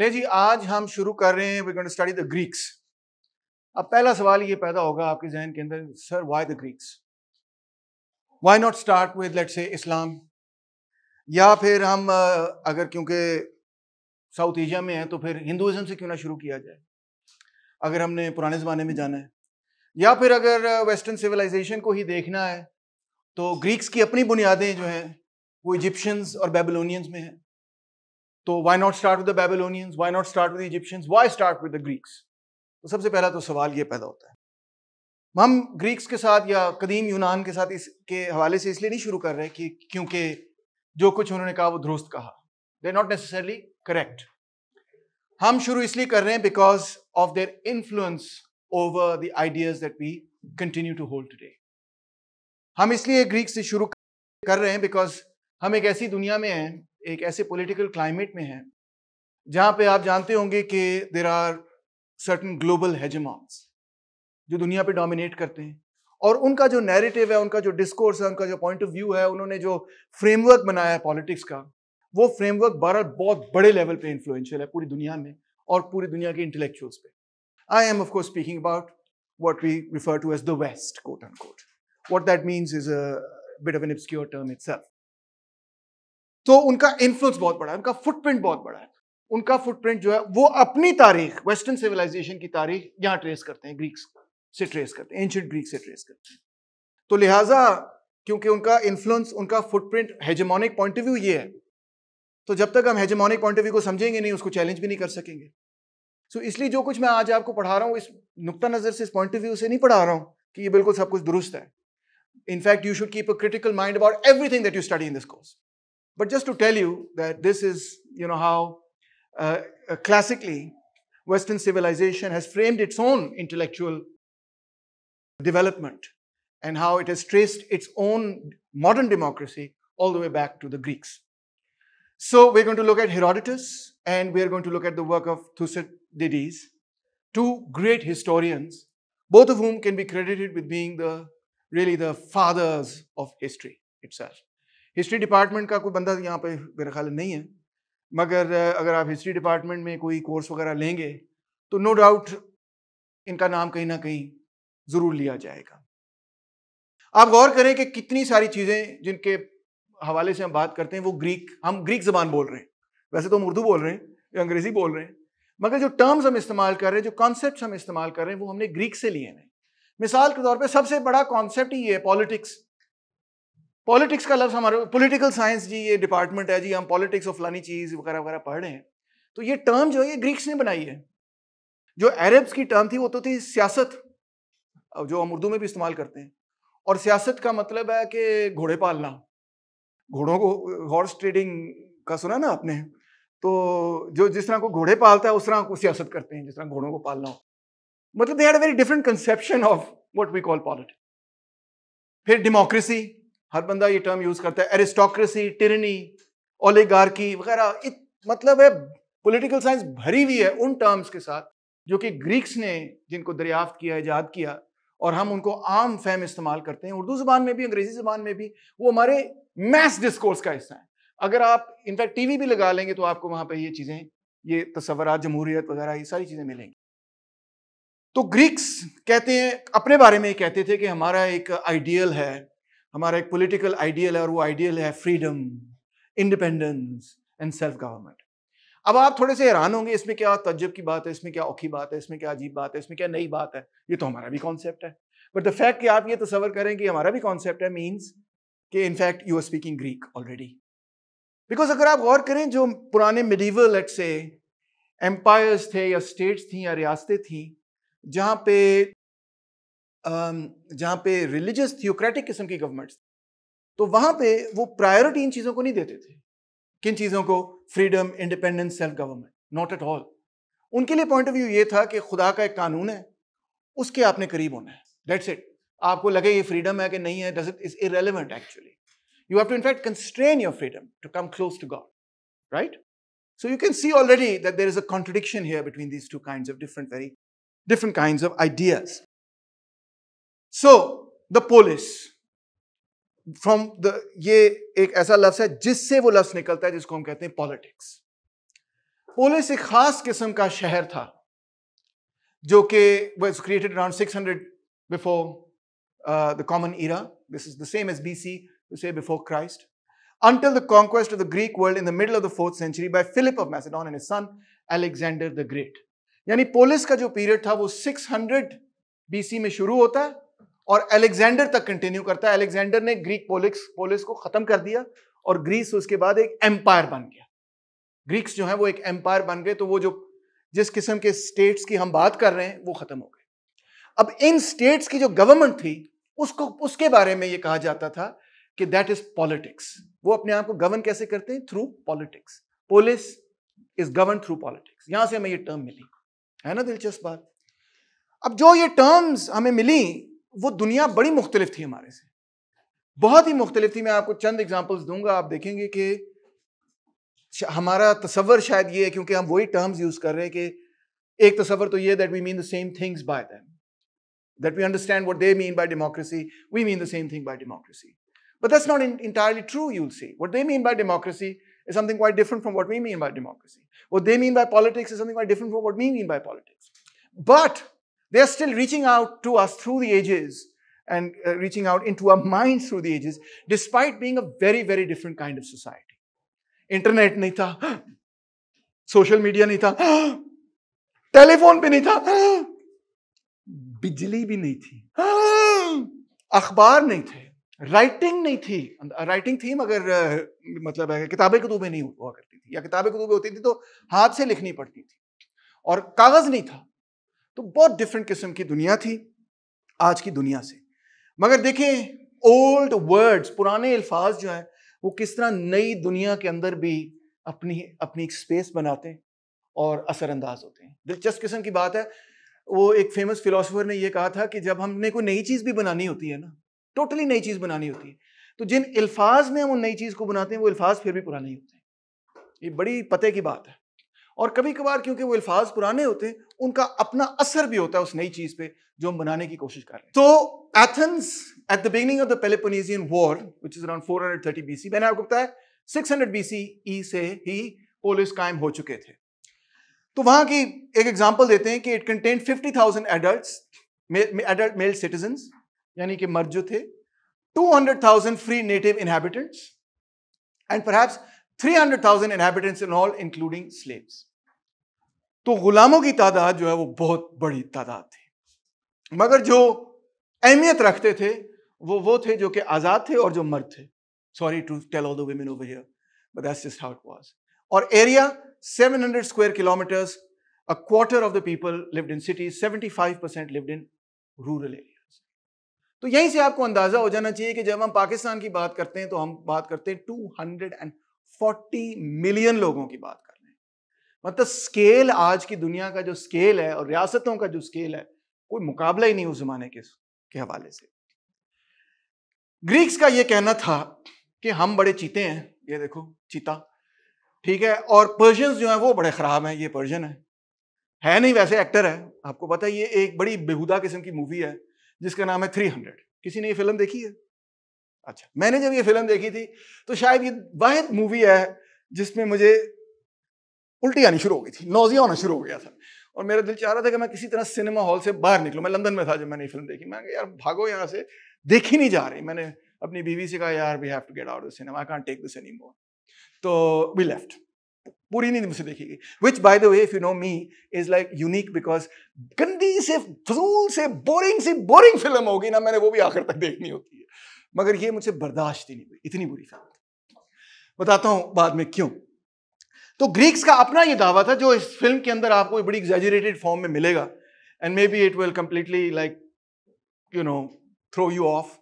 ले जी आज हम शुरू कर रहे हैं we going to study the Greeks अब पहला सवाल ये पैदा होगा आपके जहन के अंदर sir why the Greeks why not start with let's say Islam या फिर हम अगर क्योंकि साउथ एशिया में है तो फिर हिंदुज़म से क्यों ना शुरू किया जाए अगर हमने पुराने ज़माने में जाना है या फिर अगर वेस्टर्न सिविलाइजेशन को ही देखना है तो ग्रीक्स की अपनी बुनियादें जो हैं वो इजिप्शियंस और बेबीलोनियंस में हैं तो why not start with the why not start with Egyptians why start with the Greeks तो सबसे पहला तो सवाल ये पैदा होता है हम ग्रीक्स के साथ या कदीम यूनान के साथ इसके हवाले से इसलिए नहीं शुरू कर रहे कि क्योंकि जो कुछ उन्होंने कहा वो दुरुस्त कहा दे नॉट नेसेसरली करेक्ट हम शुरू इसलिए कर रहे हैं because of their influence over the ideas that we continue to hold today हम इसलिए ग्रीक से शुरू कर रहे हैं बिकॉज हम एक ऐसी दुनिया में हैं एक ऐसे पॉलिटिकल क्लाइमेट में हैं जहां पे आप जानते होंगे कि there are certain global hegemons जो दुनिया पे डोमिनेट करते हैं और उनका जो नैरेटिव है उनका जो डिस्कोर्स है उनका जो पॉइंट ऑफ व्यू है उन्होंने जो फ्रेमवर्क बनाया है पॉलिटिक्स का वो फ्रेमवर्क भारत बहुत बड़े लेवल पे इन्फ्लुएंशियल है पूरी दुनिया में और पूरी दुनिया के इंटेलेक्चुअल्स पे I am of course speaking about what we refer to as the West, quote unquote. What that means is a of an obscure term it's F तो उनका इन्फ्लुएंस बहुत बड़ा है उनका फुटप्रिंट बहुत बड़ा है उनका फुटप्रिंट जो है वो अपनी तारीख वेस्टर्न सिविलाइजेशन की तारीख यहां ट्रेस करते हैं ग्रीक से ट्रेस करते हैं एंशियंट ग्रीक से ट्रेस करते हैं तो लिहाजा क्योंकि उनका इन्फ्लुएंस उनका footprint hegemonic point of view ये है तो जब तक हम हेजेमोनिक पॉइंट ऑफ व्यू को समझेंगे नहीं उसको चैलेंज भी नहीं कर सकेंगे सो so, इसलिए जो कुछ मैं आज आपको पढ़ा रहा हूँ इस नुकता नज़र से इस पॉइंट ऑफ व्यू से नहीं पढ़ा रहा हूँ कि ये बिल्कुल सब कुछ दुरुस्त है in fact you should keep a critical mind about everything that you study in this course But just to tell you that this is, you know, how uh, uh, classically Western civilization has framed its own intellectual development and how it has traced its own modern democracy all the way back to the Greeks. So we're going to look at Herodotus and we're going to look at the work of Thucydides, two great historians, both of whom can be credited with being the really the fathers of history itself. History department का कोई बंदा यहाँ पे मेरा ख्याल नहीं है मगर अगर आप हिस्ट्री डिपार्टमेंट में कोई कोर्स वगैरह लेंगे तो नो डाउट इनका नाम कहीं ना कहीं ज़रूर लिया जाएगा आप गौर करें कि कितनी सारी चीज़ें जिनके हवाले से हम बात करते हैं वो ग्रीक हम ग्रीक ज़बान बोल रहे हैं वैसे तो हम उर्दू बोल रहे हैं या अंग्रेज़ी बोल रहे हैं मगर जो टर्म्स हम इस्तेमाल कर रहे हैं जो कॉन्सेप्ट हम इस्तेमाल कर रहे हैं वो हमने ग्रीक से लिए हैं मिसाल के तौर पर सबसे बड़ा कॉन्सेप्ट ही ये है पॉलिटिक्स पॉलिटिक्स का लफ्ज़ हमारे पॉलिटिकल साइंस जी ये डिपार्टमेंट है जी हम पॉलिटिक्स ऑफ फलानी चीज़ वगैरह वगैरह पढ़ रहे हैं तो ये टर्म जो है ये ग्रीक्स ने बनाई है जो अरब्स की टर्म थी वो तो थी सियासत जो हम उर्दू में भी इस्तेमाल करते हैं और सियासत का मतलब है कि घोड़े पालना घोड़ों को हॉर्स ट्रेडिंग का सुना ना आपने तो जो जिस तरह को घोड़े पालता है उस तरह को सियासत करते हैं जिस तरह घोड़ों को पालना हो मतलब they had very different conception of what we call politics फिर डेमोक्रेसी हर बंदा ये टर्म यूज करता है एरिस्टोक्रेसी टिरनी ओलेगार्की वगैरह मतलब है पॉलिटिकल साइंस भरी हुई है उन टर्म्स के साथ जो कि ग्रीक्स ने जिनको दरियाफ्त किया ईजाद किया और हम उनको आम फहम इस्तेमाल करते हैं उर्दू ज़बान में भी अंग्रेज़ी ज़बान में भी वो हमारे मैथ डिस्कोर्स का हिस्सा है अगर आप इनफैक्ट टीवी भी लगा लेंगे तो आपको वहाँ पर ये चीज़ें ये तस्वर जमहूरियत वगैरह ये सारी चीज़ें मिलेंगी तो ग्रीक्स कहते हैं अपने बारे में कहते थे कि हमारा एक आइडियल है हमारा एक पॉलिटिकल आइडियल है और वो आइडियल है freedom independence and self government अब आप थोड़े से हैरान होंगे इसमें क्या तजब की बात है इसमें क्या औखी बात है इसमें क्या अजीब बात है इसमें क्या नई बात है ये तो हमारा भी कॉन्सेप्ट है बट द फैक्ट कि आप ये तस्वर करें कि हमारा भी कॉन्सेप्ट है मीन्स कि in fact you are speaking Greek already because अगर आप गौर करें जो पुराने मिडिवल एट से एम्पायर्स थे या स्टेट्स थी या रियासतें थी जहाँ पे जहाँ पे रिलीजियस थियोक्रेटिक किस्म की गवर्नमेंट्स तो वहाँ पे वो प्रायोरिटी इन चीज़ों को नहीं देते थे किन चीज़ों को freedom independence self government not at all उनके लिए पॉइंट ऑफ व्यू ये था कि खुदा का एक कानून है उसके आपने करीब होना है डेट्स इट आपको लगे ये फ्रीडम है कि नहीं है does it is irrelevant actually you have to in fact constrain your freedom to come close to God right so you can see already that there is a contradiction here between these two kind of different very different kind of ideas so the polis from the ये एक ऐसा लफ्स है जिससे वो लफ्स निकलता है जिसको हम कहते हैं पॉलिटिक्स पोलिस एक खास किस्म का शहर था जो कि was created around 600 before the common era this is the same as B C से before Christ until the conquest of the Greek world in the middle of the fourth century by Philip of Macedon and son Alexander the Great यानी polis का जो period था वो 600 सी में शुरू होता है और अलेक्जेंडर तक कंटिन्यू करता है अलेक्जेंडर ने ग्रीक पोलिक्स पोलिस को खत्म कर दिया और ग्रीस उसके बाद एक एम्पायर बन गया ग्रीक्स जो है वो एक एम्पायर बन गए तो वो जो जिस किस्म के स्टेट्स की हम बात कर रहे हैं वो खत्म हो गए अब इन स्टेट्स की जो गवर्नमेंट थी उसको उसके बारे में ये कहा जाता था कि दैट इज पॉलिटिक्स वो अपने आप को गवर्न कैसे करते हैं through politics polis is govern through politics यहां से हमें ये टर्म मिली है ना दिलचस्प बात अब जो ये टर्म्स हमें मिली वो दुनिया बड़ी मुख्तलिफ थी हमारे से बहुत ही मुख्तलिफ थी मैं आपको चंद एग्जाम्पल्स दूंगा आप देखेंगे कि हमारा तस्वर शायद ये है क्योंकि हम वही टर्म्स यूज कर रहे हैं कि एक तस्वर तो ये that we mean the same things by them that we understand what they mean by democracy we mean the same thing by democracy but that not entirely true you'll see what they mean by democracy is something quite different from what we mean by democracy what they mean by politics is something quite different from what me mean by politics but They're still reaching out to us through the ages and uh, reaching out into our minds through the ages, despite being a very, very different kind of society. Internet नहीं था social media नहीं bhi telephone भी नहीं nahi thi, भी nahi thi, अखबार नहीं थे writing नहीं थी राइटिंग थी मगर kutub है nahi hua karti thi. Ya थी या किताबें कतूबें होती थी तो हाथ से लिखनी पड़ती थी और कागज नहीं था तो बहुत डिफरेंट किस्म की दुनिया थी आज की दुनिया से मगर देखें ओल्ड वर्ड्स पुराने अल्फाज जो हैं वो किस तरह नई दुनिया के अंदर भी अपनी अपनी एक स्पेस बनाते हैं और असरअंदाज होते हैं दिलचस्प किस्म की बात है वो एक फेमस फिलोसोफर ने ये कहा था कि जब हमने कोई नई चीज़ भी बनानी होती है ना टोटली नई चीज़ बनानी होती है तो जिन अल्फाज में हम उन नई चीज़ को बनाते हैं वो अल्फाज फिर भी पुराने ही होते हैं ये बड़ी पते की बात है और कभी कभार क्योंकि वो अल्फाज पुराने होते हैं उनका अपना असर भी होता है उस नई चीज पे जो हम बनाने की कोशिश कर रहे हैं तो Athens at the beginning of the Peloponnesian war which is around 430 BC मैंने आपको बताया 600 ई e से ही पोलिस कायम हो चुके थे तो वहां की एक एग्जाम्पल देते हैं कि it contain fifty thousand adult male citizen यानी कि मर्द जो थे two hundred thousand free native inhabitants and perhaps thousand inhabitants in all including slaves. तो गुलामों की तादाद जो है वो बहुत बड़ी तादाद थी मगर जो अहमियत रखते थे वो वो थे जो कि आज़ाद थे और जो मर्द थे sorry to tell all the women over here but that's just how it was और area 700 square kilometres a quarter of the people lived in cities 75% तो यहीं से आपको अंदाजा हो जाना चाहिए कि जब हम पाकिस्तान की बात करते हैं तो हम बात करते हैं 240 मिलियन लोगों की बात करते हैं मतलब स्केल आज की दुनिया का जो स्केल है और रियासतों का जो स्केल है कोई मुकाबला ही नहीं उस जमाने के के हवाले से ग्रीक्स का यह कहना था कि हम बड़े चीते हैं ये देखो चीता ठीक है और पर्शियंस जो हैं वो बड़े ख़राब हैं ये पर्शियन है है नहीं वैसे एक्टर है आपको पता है ये एक बड़ी बेहुदा किस्म की मूवी है जिसका नाम है थ्री हंड्रेड किसी ने ये फिल्म देखी है अच्छा मैंने जब ये फिल्म देखी थी तो शायद ये वाहिद मूवी है जिसमें मुझे उल्टी आनी शुरू हो गई थी नौजिया होना शुरू हो गया था और मेरा दिल चाह रहा था कि मैं किसी तरह सिनेमा हॉल से बाहर निकलूँ मैं लंदन में था जब मैंने फिल्म देखी मैं यार भागो यहाँ से देखी नहीं जा रही मैंने अपनी बीवी से कहा यार we have to get out of cinema I can't take this any more तो वी लेफ्ट पूरी नहीं मुझसे देखी गई which by the way if you know me is like unique because गंदी से फजूल से बोरिंग से बोरिंग फिल्म होगी ना मैंने वो भी आखिर तक देखनी होती है मगर ये मुझे बर्दाश्त ही नहीं हुई इतनी बुरी फिल्म बताता हूँ बाद में क्यों तो ग्रीक्स का अपना ये दावा था जो इस फिल्म के अंदर आपको बड़ी एग्जेजरेटेड फॉर्म में मिलेगा and maybe it will completely like you know throw you off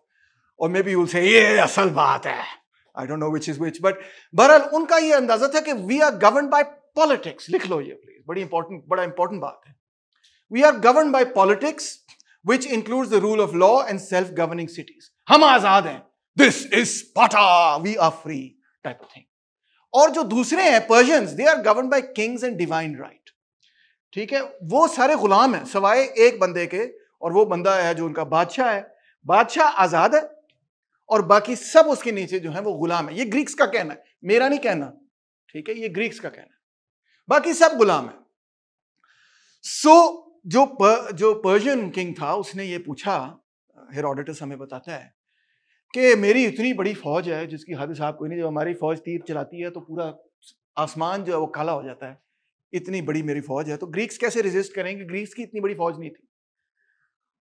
और मे बी यू से ये असल बात है I don't know which is which but बहरहाल उनका ये अंदाजा था कि we are govern by politics लिख लो ये प्लीज बड़ी इंपॉर्टेंट बड़ा इंपॉर्टेंट बात है we are govern by politics which includes the rule of law and self governing cities हम आजाद हैं दिस इज पाटा we are free type of thing और जो दूसरे हैं Persians they are govern by kings and divine right ठीक है वो सारे गुलाम हैं सवाए एक बंदे के और वो बंदा है जो उनका बादशाह है बादशाह आज़ाद है और बाकी सब उसके नीचे जो है वो गुलाम है ये ग्रीक्स का कहना है मेरा नहीं कहना ठीक है ये ग्रीक्स का कहना है बाकी सब गुलाम है सो so, जो पर, जो पर्शियन किंग था उसने ये पूछा हेरोडोटस हमें बताता है कि मेरी इतनी बड़ी फौज है जिसकी हद साहब कोई नहीं जब हमारी फौज तीर चलाती है तो पूरा आसमान जो है वो काला हो जाता है इतनी बड़ी मेरी फौज है तो ग्रीक्स कैसे रिजिस्ट करेंगे ग्रीक्स की इतनी बड़ी फौज नहीं थी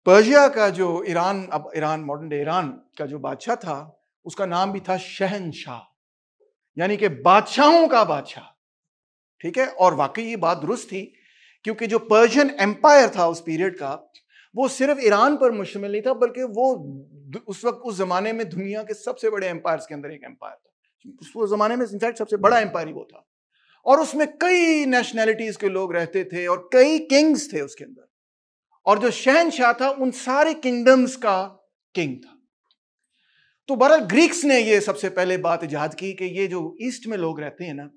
पर्शिया का जो ईरान अब ईरान मॉडर्न डे ईरान का जो बादशाह था उसका नाम भी था शहनशाह यानी कि बादशाहों का बादशाह ठीक है और वाकई ये बात दुरुस्त थी क्योंकि जो पर्शियन एम्पायर था उस पीरियड का वो सिर्फ ईरान पर मुश्तमिल नहीं था बल्कि वो उस वक्त उस ज़माने में दुनिया के सबसे बड़े एम्पायर के अंदर एक एम्पायर था उस ज़माने में इनफैक्ट सबसे बड़ा एम्पायर ही वो था और उसमें कई नेशनैलिटीज़ के लोग रहते थे और कई किंग्स थे उसके अंदर और जो शहनशाह था उन सारे किंगडम्स का किंग था तो बहरहाल ग्रीक्स ने ये सबसे पहले बात ईजाद की कि ये जो ईस्ट में लोग रहते हैं ना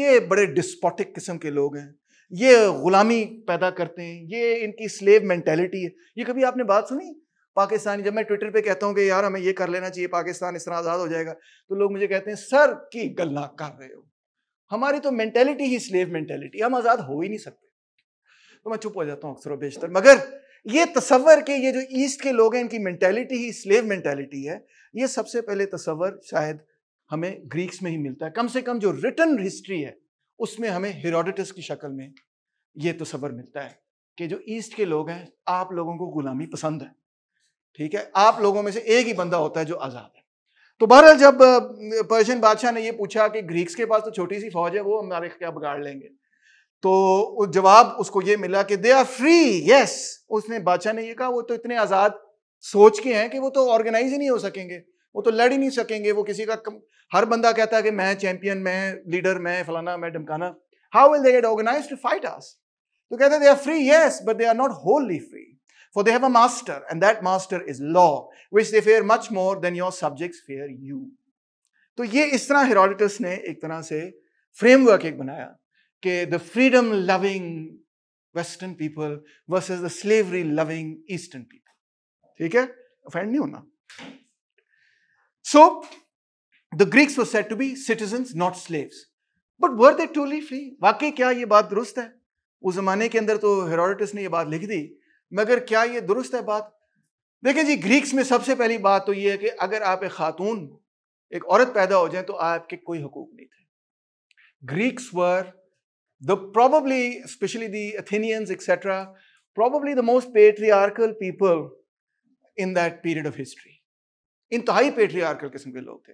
ये बड़े डिस्पोटिक किस्म के लोग हैं ये गुलामी पैदा करते हैं ये इनकी स्लेव मैंटेलिटी है ये कभी आपने बात सुनी पाकिस्तानी जब मैं ट्विटर पे कहता हूँ कि यार हमें ये कर लेना चाहिए पाकिस्तान इस तरह आज़ाद हो जाएगा तो लोग मुझे कहते हैं सर की गलना कर रहे हो हमारी तो मैंटेलिटी ही स्लेव मैंटेलिटी हम आज़ाद हो ही नहीं सकते तो मैं चुप हो जाता हूँ अक्सर बेशतर मगर ये तस्वर के ये जो ईस्ट के लोग हैं इनकी मैंटेलिटी ही स्लेव मैंटेलिटी है ये सबसे पहले तस्वर शायद हमें ग्रीक्स में ही मिलता है कम से कम जो रिटर्न हिस्ट्री है उसमें हमें हिरोडिटस की शक्ल में ये तस्वर तो मिलता है कि जो ईस्ट के लोग हैं आप लोगों को गुलामी पसंद है ठीक है आप लोगों में से एक ही बंदा होता है जो आज़ाद है तो बहरहाल जब पर्शियन बादशाह ने ये पूछा कि ग्रीक्स के पास तो छोटी सी फौज है वो हमारे क्या बिगाड़ लेंगे तो जवाब उसको ये मिला कि दे आर फ्री यस उसने बादशाह ने ये कहा वो तो इतने आज़ाद सोच के हैं कि वो तो ऑर्गेनाइज ही नहीं हो सकेंगे वो तो लड़ ही नहीं सकेंगे वो किसी का कम, हर बंदा कहता है कि मैं चैंपियन मैं लीडर मैं फलाना मैं डमकाना how will they get organise to fight us तो कहते हैं they are free yes but they are not wholly free for they have a master and that master is law which they fear much more than your subject fear you तो ये इस तरह Herodotus ने एक तरह से framework एक बनाया कि the freedom loving western people versus the slavery loving eastern people ठीक है ऑफेंड नहीं होना So the Greeks were said to be citizens, not slaves. But were they truly free? वाकई क्या ये बात दुरुस्त है उस जमाने के अंदर तो हेरोडोटस ने ये बात लिख दी मगर क्या ये दुरुस्त है बात देखिए जी ग्रीक्स में सबसे पहली बात तो ये है कि अगर आप एक खातून एक औरत पैदा हो जाए तो आपके कोई हकूक नहीं थे Greeks were the probably especially the athenians etc probably the most patriarchal people in that period of history इंतहाई पेट्रियार्कल किस्म के लोग थे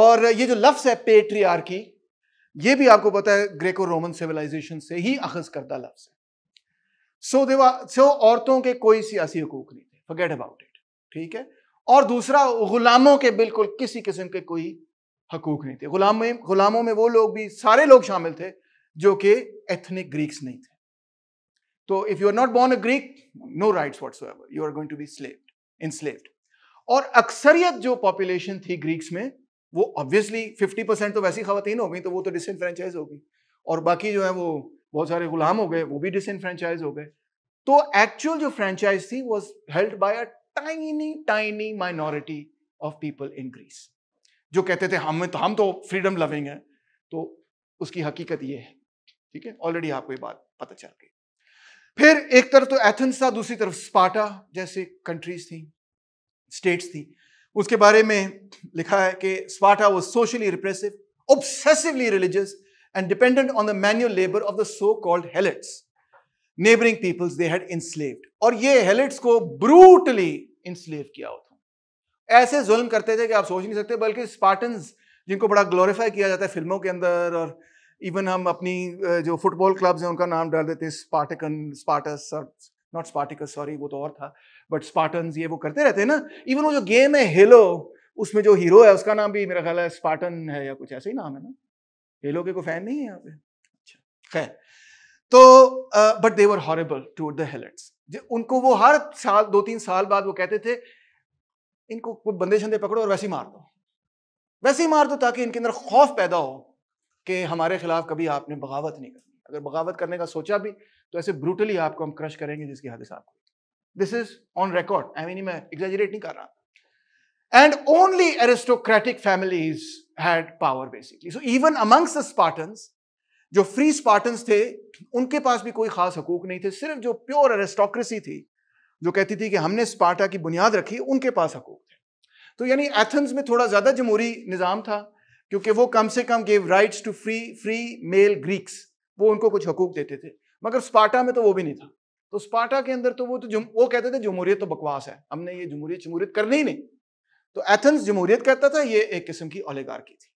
और ये जो लफ्ज़ है पेट्रियार्की ये भी आपको पता है ग्रेको रोमन सिविलाइजेशन से ही अखज करता लफ्ज़ है सो so देवा सो औरतों के कोई सियासी हकूक नहीं थे फॉरगेट अबाउट इट ठीक है और दूसरा गुलामों के बिल्कुल किसी किस्म के कोई हकूक नहीं थे गुलाम में गुलामों में वो लोग भी सारे लोग शामिल थे जो कि एथनिक ग्रीक्स नहीं थे तो if you are not born a Greek no rights whatsoever you are going to be slaved in और अक्सरियत जो पॉपुलेशन थी ग्रीक्स में वो ऑब्वियसली 50 परसेंट तो वैसी खातन हो गई तो वो तो डिसनफ्रेंचाइज हो गई और बाकी जो है वो बहुत सारे गुलाम हो गए वो भी डिसनफ्रेंचाइज हो गए तो एक्चुअल जो फ्रेंचाइज थी was held by a tiny tiny minority of people in Greece जो कहते थे हम तो हम तो फ्रीडम लविंग है तो उसकी हकीकत ये है ठीक है ऑलरेडी आपको ये बात पता चल गई फिर एक तरफ तो एथेंस था दूसरी तरफ स्पाटा जैसे कंट्रीज थी स्टेट्स थी उसके बारे में लिखा है कि Sparta was socially repressive obsessively religious and dependent on the manual labour of the so called helots neighbouring peoples they had enslaved और ये हेलेट्स को ब्रूटली इंस्लेव किया होता ऐसे जुल्म करते थे कि आप सोच नहीं सकते बल्कि स्पार्टन जिनको बड़ा ग्लोरीफाई किया जाता है फिल्मों के अंदर और इवन हम अपनी जो फुटबॉल क्लब्स हैं उनका नाम डाल देते हैं स्पार्टिकन स्पार्टस और नॉट स्पार्टिकस सॉरी वो तो और था बट स्पार्टन ये वो करते रहते हैं ना इवन वो जो गेम है हेलो उसमें जो हीरो है उसका नाम भी मेरा ख्याल है स्पार्टन है या कुछ ऐसा ही नाम है ना हेलो के कोई फैन नहीं है यहाँ पे अच्छा खैर तो but they were horrible to the helots उनको वो हर साल दो तीन साल बाद वो कहते थे इनको कोई बंदे शंदे पकड़ो और वैसे ही मार दो वैसे ही मार दो ताकि इनके अंदर खौफ पैदा हो कि हमारे खिलाफ कभी आपने बगावत नहीं करनी अगर बगावत करने का सोचा भी तो ऐसे ब्रूटली आपको हम क्रश करेंगे जिसकी हादसा आपको this is on record I mean मैं एग्जेजरेट नहीं कर रहा and only aristocratic families had power basically so even amongst the Spartans जो फ्री स्पार्टन्स थे उनके पास भी कोई खास हकूक नहीं थे सिर्फ जो प्योर एरिस्टोक्रेसी थी जो कहती थी कि हमने स्पार्टा की बुनियाद रखी उनके पास हकूक थे तो यानी एथेंस में थोड़ा ज़्यादा जमहूरी निज़ाम था क्योंकि वो कम से कम gave rights to free free male Greeks वो उनको कुछ हकूक देते थे मगर स्पार्टा में तो वो भी नहीं था तो स्पार्टा के अंदर तो वो तो वो कहते थे जमहूरियत तो बकवास है हमने ये जमहूरियत जमहूरियत करनी ही नहीं तो एथेंस जमहूरियत कहता था ये एक किस्म की ओलेगार की थी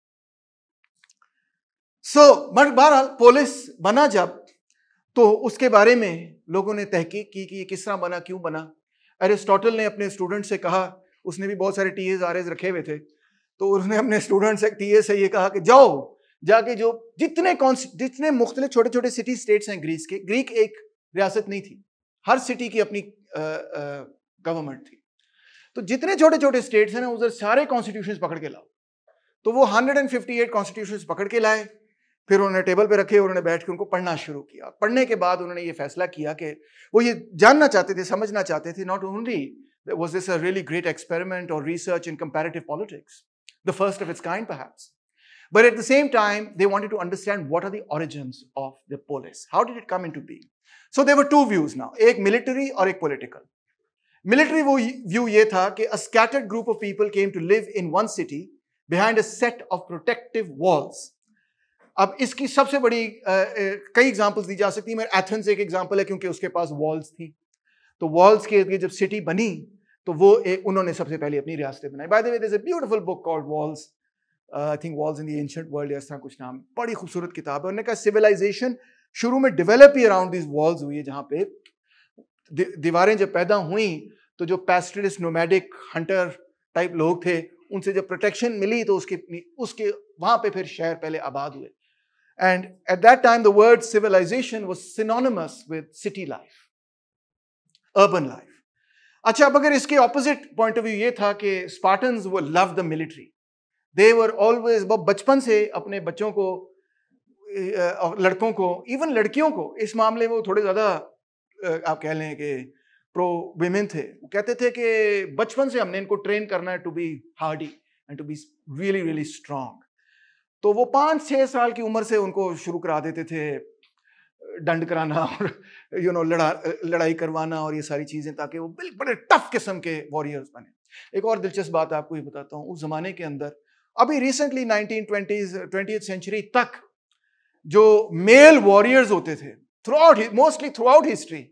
सो so, बट बहरहाल पोलिस बना जब तो उसके बारे में लोगों ने तहकीक की कि ये किस तरह बना क्यों बना एरिस्टोटल ने अपने स्टूडेंट से कहा उसने भी बहुत सारे टी एज आर एज रखे हुए थे तो उसने अपने स्टूडेंट से टी ए से ये कहा कि जाओ जाके जो जितने कौन जितने मुख्तलि छोटे छोटे सिटी स्टेट्स हैं ग्रीस के ग्रीक एक रियासत नहीं थी हर सिटी की अपनी गवर्नमेंट थी तो जितने छोटे छोटे स्टेट्स हैं ना उधर सारे कॉन्स्टिट्यूशन पकड़ के लाओ तो वो 158 कॉन्स्टिट्यूशन पकड़ के लाए फिर उन्होंने टेबल पे रखे उन्होंने बैठ के उनको पढ़ना शुरू किया पढ़ने के बाद उन्होंने ये फैसला किया कि वो ये जानना चाहते थे समझना चाहते थे not only was this a really great experiment और research in comparative politics the first of its kind perhaps. But at the same time, they wanted to understand what are the origins of the polis. How did it come into so there were two views now एक military और एक political military वो view ये था कि a scattered group of people came to live in one city behind a set of protective walls अब इसकी सबसे बड़ी आ, कई एग्जांपल्स दी जा सकती है मेरे एथेंस एक एग्जांपल है क्योंकि उसके पास वॉल्स थी तो वॉल्स के जब सिटी बनी तो वो एक उन्होंने सबसे पहले अपनी रियासतें बनाई by the way is a beautiful book called walls I think walls in the ancient world ऐसा कुछ नाम बड़ी खूबसूरत किताब है उन्होंने कहा सिविलाइजेशन शुरू में डेवलप ही अराउंड दीज वॉल्स हुई है जहाँ पे दीवारें जब पैदा हुई तो जो पेस्टिलिस्ट नोमैडिक हंटर टाइप लोग थे उनसे जब प्रोटेक्शन मिली तो उसके उसके वहाँ पे फिर शहर पहले आबाद हुए and at that time the word civilisation was synonymous with city life urban life अच्छा अब अगर इसके ऑपोजिट पॉइंट ऑफ व्यू ये था कि स्पार्टन वो love the military they were always बचपन से अपने बच्चों को लड़कों को इवन लड़कियों को इस मामले में वो थोड़े ज़्यादा आप कह लें कि प्रो वेमेन थे वो कहते थे कि बचपन से हमने इनको ट्रेन करना है to be hardy and to be really really strong तो वो पाँच छः साल की उम्र से उनको शुरू करा देते थे डंड कराना और यू you नो know, लड़ा लड़ाई करवाना और ये सारी चीज़ें ताकि वो बिल्कुल बड़े टफ किस्म के वॉरियर्स बने एक और दिलचस्प बात आपको ये बताता हूँ उस ज़माने के अंदर अभी recently nineteen twenties twenty century तक जो मेल वॉरियर्स होते थे throughout mostly throughout history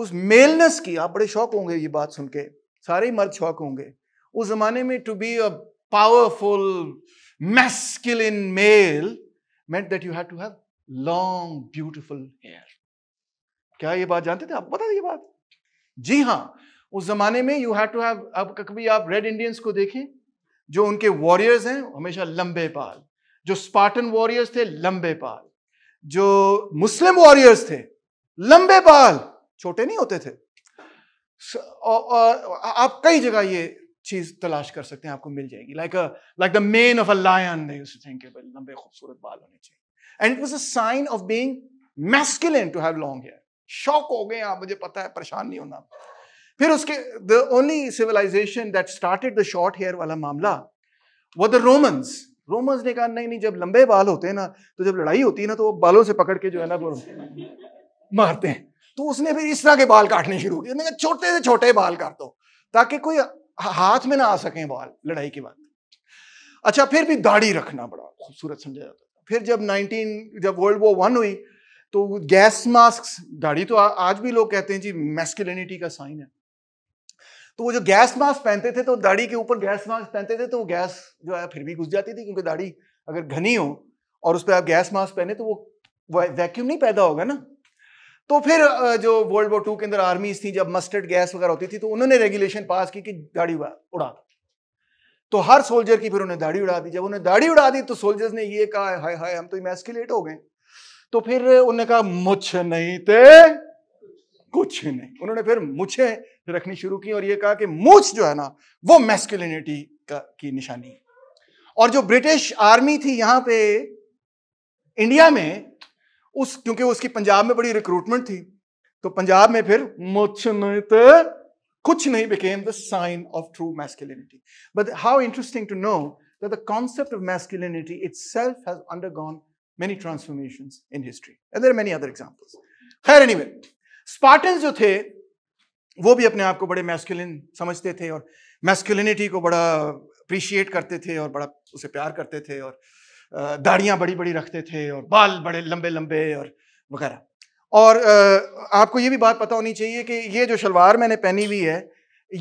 उस मेलनेस की आप बड़े शौक होंगे ये बात सुन के सारे मर्द शौक होंगे उस जमाने में to be a powerful in male meant that you have to have long beautiful hair क्या ये बात जानते थे आप बता ये बात जी हाँ उस जमाने में यू हैव टू हैव अब कभी आप रेड इंडियंस को देखें जो उनके वॉरियर्स हैं हमेशा लंबे पाल जो स्पार्टन वॉरियर्स थे लंबे बाल जो मुस्लिम वॉरियर्स थे लंबे बाल छोटे नहीं होते थे और, और आप कई जगह ये चीज तलाश कर सकते हैं आपको मिल जाएगी like like the mane of a lion think लंबे खूबसूरत बाल होने चाहिए and it was a sign of being masculine to have long hair shock हो गए आप मुझे पता है परेशान नहीं होना फिर उसके the only civilisation that started the short hair वाला मामला वो द रोमन्स रोमन्स ने कहा नहीं नहीं जब लंबे बाल होते हैं ना तो जब लड़ाई होती है ना तो वो बालों से पकड़ के जो है ना वो मारते हैं तो उसने फिर इस तरह के बाल काटने शुरू किए कहा छोटे से छोटे बाल काट दो ताकि कोई हाथ में ना आ सके बाल लड़ाई के बाद अच्छा फिर भी दाढ़ी रखना बड़ा खूबसूरत समझा जाता था फिर जब 19 जब वर्ल्ड वॉर वन हुई तो गैस मास्क दाढ़ी तो आ, आज भी लोग कहते हैं जी मैस्किलिनिटी का साइन है तो वो जो गैस मास्क पहनते थे तो दाढ़ी के ऊपर गैस मास्क पहनते थे तो वो गैस जो है फिर भी घुस जाती थी क्योंकि दाढ़ी अगर घनी हो और उस पर आप गैस मास्क पहने तो वो वैक्यूम नहीं पैदा होगा ना तो फिर जो वर्ल्ड वॉर टू के अंदर आर्मीज थी जब मस्टर्ड गैस वगैरह होती थी तो उन्होंने रेगुलेशन पास की कि दाढ़ी उड़ा दो तो हर सोल्जर की फिर उन्हें दाढ़ी उड़ा दी जब उन्हें दाढ़ी उड़ा दी तो सोल्जर्स ने ये कहा हाय हाय हम तो इमेस्किलेट हो गए तो फिर उन्होंने कहा मुछ नहीं थे कुछ नहीं उन्होंने फिर मुझे रखनी शुरू की और ये कहा कि मूछ जो है ना वो मैस्कुलिनिटी का की निशानी है और जो ब्रिटिश आर्मी थी यहां पे इंडिया में उस क्योंकि उसकी पंजाब में बड़ी रिक्रूटमेंट थी तो पंजाब में फिर मुछ नहीं तो कुछ नहीं became the sign of true masculinity but how interesting to know that the concept of masculinity itself has undergone many transformation in history and there many other examples खैर एनी Anyway, स्पार्टन जो थे वो भी अपने आप को बड़े मैस्कुलिन समझते थे और मैस्कुलिनिटी को बड़ा अप्रिशिएट करते थे और बड़ा उसे प्यार करते थे और दाढ़ियाँ बड़ी बड़ी रखते थे और बाल बड़े लंबे लंबे और वगैरह और आपको ये भी बात पता होनी चाहिए कि ये जो शलवार मैंने पहनी हुई है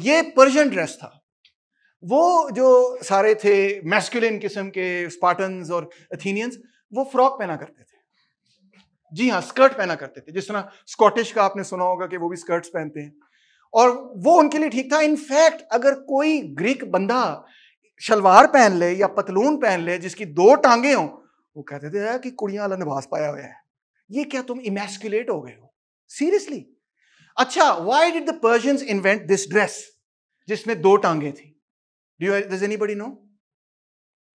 ये पर्शियन ड्रेस था वो जो सारे थे मैस्कुलिन किस्म के स्पार्टन्स और अथीनियंस वो फ्रॉक पहना करते थे जी हाँ स्कर्ट पहना करते थे जिस तरह स्कॉटिश का आपने सुना होगा कि वो भी स्कर्ट्स पहनते हैं और वो उनके लिए ठीक था इनफैक्ट अगर कोई ग्रीक बंदा शलवार पहन ले या पतलून पहन ले जिसकी दो टांगे हो वो कहते थे कि कुड़ियां वाला नवास पाया हुआ है ये क्या तुम इमेस्कुलेट हो गए हो सीरियसली अच्छा why did the Persians invent this dress जिसमें दो टांगे थी do does anybody know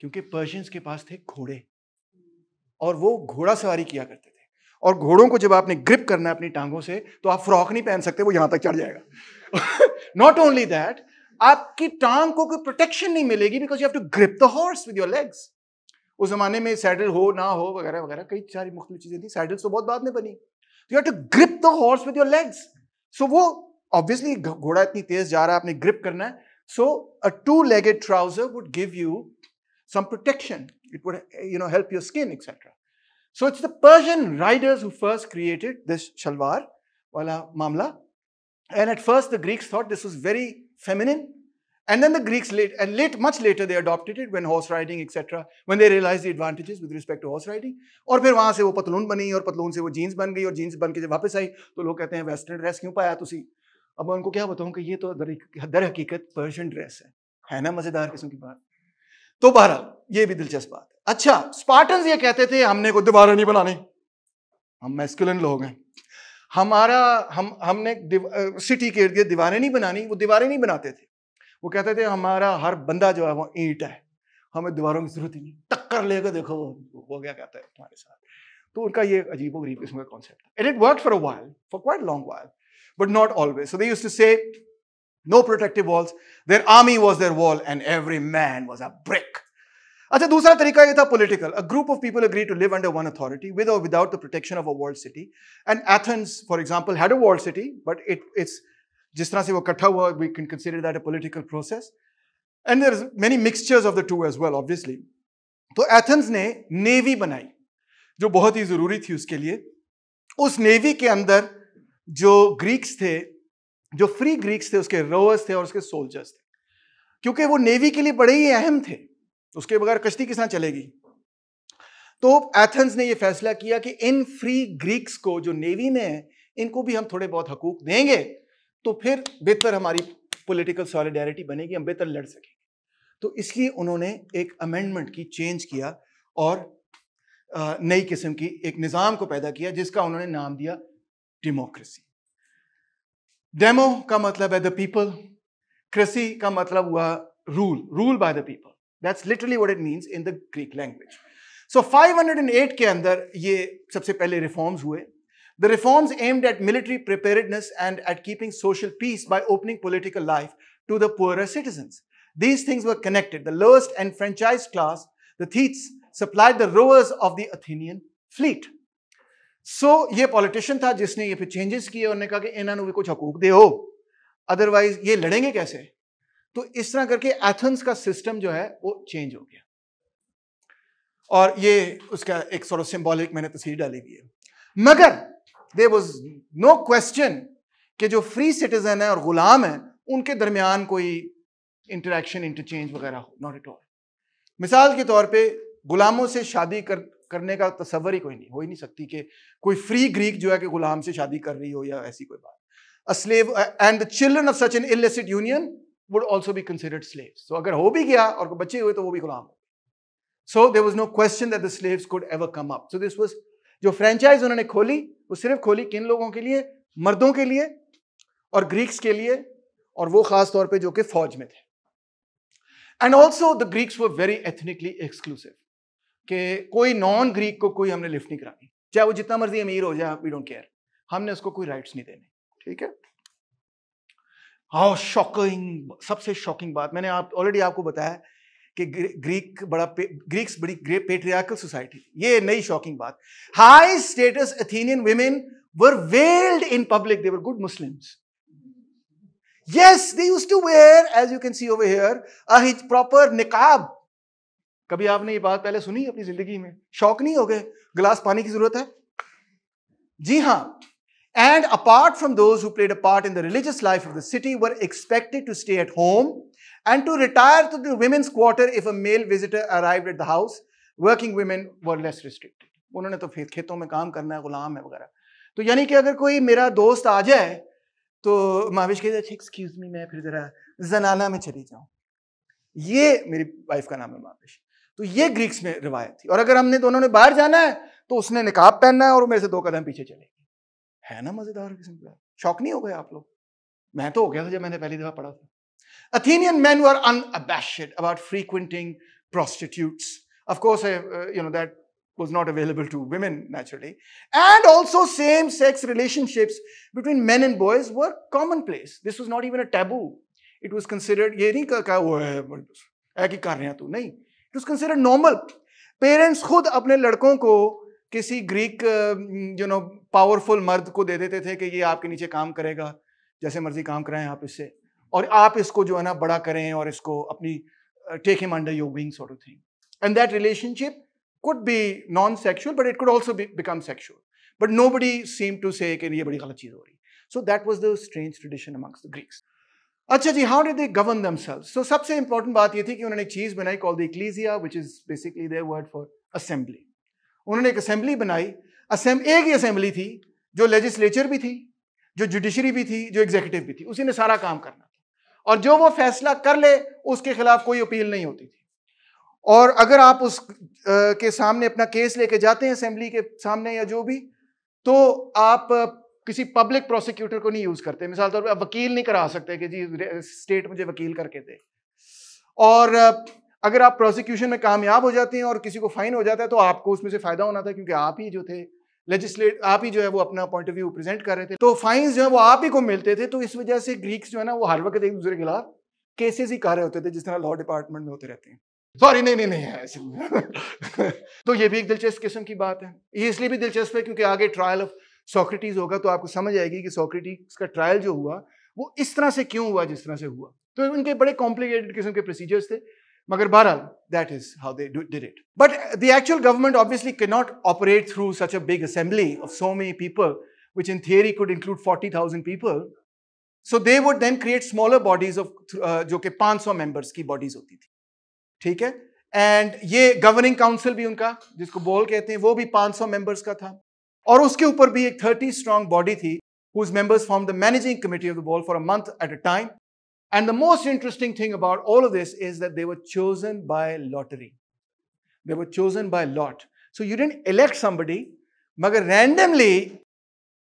क्योंकि पर्शियंस के पास थे घोड़े और वो घोड़ा सवारी किया करते और घोड़ों को जब आपने ग्रिप करना है अपनी टांगों से तो आप फ्रॉक नहीं पहन सकते वो यहां तक चढ़ जाएगा नॉट ओनली दैट आपकी टांग को कोई प्रोटेक्शन नहीं मिलेगी because you have to grip the horse with your legs उस जमाने में सैडल हो ना हो वगैरह वगैरह कई सारी मुख्तु चीजें थी सैडल्स तो बहुत बाद में बनी you have to grip the horse with your legs so वो ऑब्वियसली घोड़ा इतनी तेज जा रहा है आपने ग्रिप करना है so a two legged trouser would give you some protection it would you know help your skin etcetera So it's the Persian riders who first created this shalwar wala mamla. And at first the Greeks thought this was very feminine. And then the Greeks late and late, much later they adopted it when horse riding, etc. When they realized the advantages with respect to horse riding. और then वहां से a पतलून and और पतलून से वो jeans बन गई और made बन के जब वापस आई तो लोग कहते हैं वेस्टर्न ड्रेस क्यों पाया तुसी अब मैं उनको क्या बताऊं कि ये तो दर हकीकत पर्शियन ड्रेस है है ना मजेदार किस्म की बात तो बहरहाल ये भी दिलचस्प बात है अच्छा स्पार्टन्स ये कहते थे हमने को दीवारें नहीं बनानी हम मैस्कुलिन लोग हैं हमारा हम हमने सिटी के लिए दीवारें नहीं बनानी वो दीवारें नहीं बनाते थे वो कहते थे हमारा हर बंदा जो है वो ईंट है हमें दीवारों की जरूरत ही नहीं टक्कर लेकर देखो वो वो क्या कहता है तुम्हारे साथ तो उनका ये अजीब गरीब किस्म का concept it it work for a while for quite long while but not always so they use to say no protective walls their army was their wall and every man was a brick अच्छा दूसरा तरीका ये था political a group of people agree to live under one authority with और without the protection of a walled city and Athens for example had a walled city but it it's जिस तरह से वो इकट्ठा हुआ we can consider that a political process and there is many mixtures of the two as well obviously तो Athens ने navy बनाई जो बहुत ही ज़रूरी थी उसके लिए उस नेवी के अंदर जो ग्रीक्स थे जो फ्री ग्रीक्स थे उसके रोअर्स थे और उसके सोल्जर्स थे क्योंकि वो नेवी के लिए बड़े ही अहम थे उसके बगैर कश्ती किस चलेगी तो एथेंस ने यह फैसला किया कि इन फ्री ग्रीक्स को जो नेवी में है इनको भी हम थोड़े बहुत हकूक देंगे तो फिर बेहतर हमारी पॉलिटिकल सॉलिडेरिटी बनेगी हम बेहतर लड़ सकेंगे तो इसलिए उन्होंने एक अमेंडमेंट की चेंज किया और नई किस्म की एक निज़ाम को पैदा किया जिसका उन्होंने नाम दिया डेमोक्रेसी डेमो का मतलब है द पीपल क्रेसी का मतलब हुआ rule rule by the people That's literally what it means in the Greek language. So 508 reforms. The reforms aimed at military preparedness and at keeping social peace by opening political life to the poorer citizens. These things were connected. The lowest enfranchised class, the Thetes, supplied the rowers of the Athenian fleet. So, this politician who changes this and said that they will give them some rights. Otherwise, how will they fight? तो इस तरह करके Athens का system जो है वो change हो गया और ये उसका एक सॉर्ट सिंबॉलिक मैंने तस्वीर डाली हुई है मगर दे वॉज नो क्वेश्चन कि जो फ्री सिटीजन है और गुलाम है उनके दरमियान कोई इंटरेक्शन इंटरचेंज वगैरह हो नॉट एट ऑल मिसाल के तौर पे गुलामों से शादी कर करने का तस्वर ही कोई नहीं हो ही नहीं सकती कि कोई फ्री ग्रीक जो है कि गुलाम से शादी कर रही हो या ऐसी कोई बात a slave and children of such an illicit union would also be considered slaves. So अगर हो भी गया और कोई बच्चे हुए तो वो भी गुलाम हो so there was no question that the slaves could ever come up so this was जो फ्रेंचाइज उन्होंने खोली वो सिर्फ खोली किन लोगों के लिए मर्दों के लिए और ग्रीक्स के लिए और वो खास तौर पे जो कि फौज में थे and also the Greeks were very ethnically exclusive कि कोई नॉन ग्रीक को कोई हमने लिफ्ट नहीं करानी चाहे वो जितना मर्जी अमीर हो जाए वी डोंट केयर हमने उसको कोई राइट्स नहीं देने ठीक है हाउ शॉकिंग सबसे शॉकिंग बात मैंने आप ऑलरेडी आपको बताया कि ग्रीक बड़ा ग्रीक्स बड़ी ग्रेट पेट्रियाकल सोसाइटी ये नई शॉकिंग बात high status Athenian women were veiled in public they were good Muslims yes they used to wear as you can see over here, a his proper niqab. कभी आपने ये बात पहले सुनी अपनी जिंदगी में शौक नहीं हो गए गिलास पानी की जरूरत है जी हाँ and apart from those who played a part in the religious life of the city were expected to stay at home and to retire to the women's quarter if a male visitor arrived at the house working women were less restricted उन्होंने तो खेतों में काम करना है गुलाम है वगैरह तो यानी कि अगर कोई मेरा दोस्त आ जाए तो महावेश कहते अच्छा एक्सक्यूज मी मैं फिर ज़रा जनाना में चली जाऊँ ये मेरी वाइफ का नाम है महावेश तो ये ग्रीक्स में रिवायत थी और अगर हमने दोनों ने बाहर जाना है तो उसने निकाब पहनना है और मेरे से दो कदम पीछे चलेगी है ना मजेदार किस्म का शौक नहीं हो गए आप लोग मैं तो हो गया था जब मैंने पहली दफा पढ़ा था Athenian men are unabashed about frequenting prostitutes of course you know that was not available to women naturally and also same sex relationships between men and boys were commonplace this was not even a taboo it was considered ये नहीं कहा वो है कि कर रहे हैं तू नहीं it was considered normal parents खुद अपने लड़कों को किसी ग्रीक यू नो पावरफुल मर्द को दे देते थे कि ये आपके नीचे काम करेगा जैसे मर्जी काम कराएं आप इससे और आप इसको जो है ना बड़ा करें और इसको अपनी take him under your wing sort thing and that relationship could be non sexual but it could also become sexual but nobody seem to say ये बड़ी गलत चीज़ हो रही so that was the strange tradition amongst the Greeks अच्छा जी how did they govern themselves सो सबसे important बात ये थी कि उन्होंने एक चीज़ बनाई call the ecclesia which is basically their word for assembly उन्होंने एक असेंबली बनाई असेंब एक ही असेंबली थी जो लेजिस्लेचर भी थी जो जुडिशरी भी थी जो एग्जीक्यूटिव भी थी उसी ने सारा काम करना था और जो वो फैसला कर ले उसके खिलाफ कोई अपील नहीं होती थी और अगर आप उस आ, के सामने अपना केस लेके जाते हैं असेंबली के सामने या जो भी तो आप किसी पब्लिक प्रोसिक्यूटर को नहीं यूज़ करते मिसाल तौर पर आप वकील नहीं करा सकते कि जी स्टेट मुझे वकील करके दे और अगर आप प्रोसिक्यूशन में कामयाब हो जाते हैं और किसी को फाइन हो जाता है तो आपको उसमें से फायदा होना था क्योंकि आप ही जो थे लेजिस्लेट आप ही जो है वो अपना पॉइंट ऑफ व्यू प्रेजेंट कर रहे थे तो फाइन्स जो है वो आप ही को मिलते थे तो इस वजह से ग्रीक्स जो है ना वो हर वक्त एक दूसरे के खिलाफ केसेस ही कर रहे होते थे जिस तरह लॉ डिपार्टमेंट में होते रहते हैं सॉरी नहीं नहीं नहीं ऐसे तो ये भी एक दिलचस्प किस्म की बात है ये इसलिए भी दिलचस्प है क्योंकि आगे ट्रायल ऑफ सॉक्रेटीज होगा तो आपको समझ आएगी कि सोक्रेटीज का ट्रायल जो हुआ वो इस तरह से क्यों हुआ जिस तरह से हुआ तो इनके बड़े कॉम्प्लिकेटेड किस्म के प्रोसीजर्स थे मगर बहरहाल that is how they did it but the actual government obviously के not operate through such a big assembly of so many people which in theory could include forty thousand people so they would then create smaller bodies of जो कि पांच सौ members की bodies होती थी ठीक है एंड ये गवर्निंग काउंसिल भी उनका जिसको बोल कहते हैं वो भी पांच सौ मेंबर्स का था और उसके ऊपर भी एक थर्टी स्ट्रांग बॉडी थी whose members form the managing committee of the boule for a month at a time And the most interesting thing about all of this is that they were chosen by lottery. They were chosen by lot. So you didn't elect somebody, मगर randomly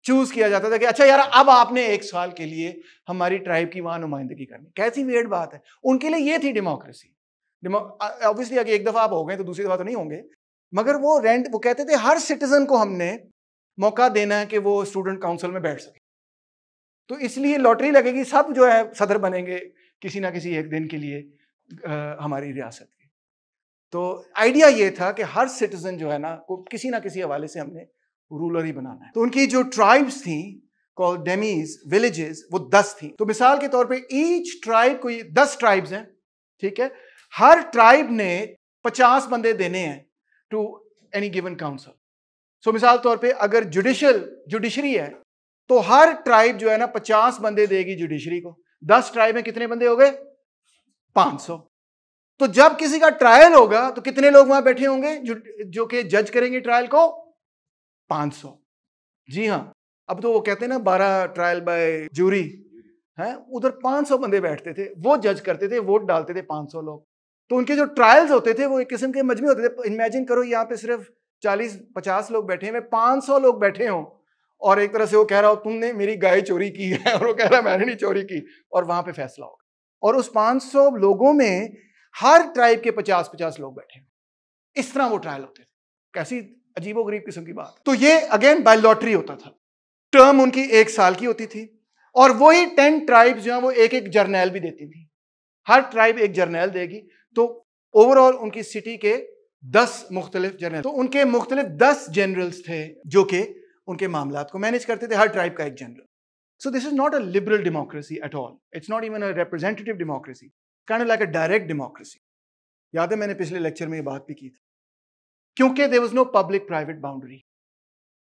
choose किया जाता था कि अच्छा यार अब आपने एक साल के लिए हमारी ट्राइब की वहां नुमाइंदगी करनी कैसी वेड बात है उनके लिए ये थी डेमोक्रेसी ऑब्वियसली अगर एक दफा आप हो गए तो दूसरी दफा तो नहीं होंगे मगर वो रेंट वो कहते थे हर सिटीजन को हमने मौका देना है कि वो स्टूडेंट काउंसिल में बैठ सके तो इसलिए लॉटरी लगेगी सब जो है सदर बनेंगे किसी ना किसी एक दिन के लिए आ, हमारी रियासत के तो आइडिया ये था कि हर सिटीजन जो है ना को किसी ना किसी हवाले से हमने रूलर ही बनाना है तो उनकी जो ट्राइब्स थी कॉल डेमीज विलेजेस वो दस थी तो मिसाल के तौर पे ईच ट्राइब को ये दस ट्राइब्स हैं ठीक है हर ट्राइब ने पचास बंदे देने हैं टू एनी गिवन काउंसिल सो मिसाल तौर पे अगर जुडिशल जुडिशरी है तो हर ट्राइब जो है ना पचास बंदे देगी जुडिशरी को दस ट्राइब में कितने बंदे हो गए पांच सौ तो जब किसी का ट्रायल होगा तो कितने लोग वहां बैठे होंगे जो, जो कि जज करेंगे ट्रायल को पांच सौ जी हाँ अब तो वो कहते हैं ना बारह ट्रायल बाय जूरी है उधर पांच सौ बंदे बैठते थे वो जज करते थे वोट डालते थे पांच सौ लोग तो उनके जो ट्रायल्स होते थे वो एक किस्म के मजमे होते थे इमेजिन करो यहाँ पे सिर्फ चालीस पचास लोग बैठे हैं पांच सौ लोग बैठे हों और एक तरह से वो कह रहा हो तुमने मेरी गाय चोरी की है और वो कह रहा है मैंने नहीं चोरी की और वहां पे फैसला होगा और उस 500 लोगों में हर ट्राइब के 50-50 लोग बैठे इस तरह वो ट्रायल होते थे कैसी अजीबो गरीब किस्म की बात तो ये अगेन बाय लॉटरी होता था टर्म उनकी एक साल की होती थी और वही टेन ट्राइब्स जो है वो एक एक जर्नैल भी देती थी हर ट्राइब एक जर्नैल देगी तो ओवरऑल उनकी सिटी के दस मुख्तलिफ जनरल तो उनके मुख्तलिफ दस जनरल्स थे जो कि उनके मामला को मैनेज करते थे हर ट्राइब का एक general so this is not a liberal democracy at all it's not even a representative democracy kind like a direct democracy याद है मैंने पिछले लेक्चर में ये बात भी की थी क्योंकि there was no public private boundary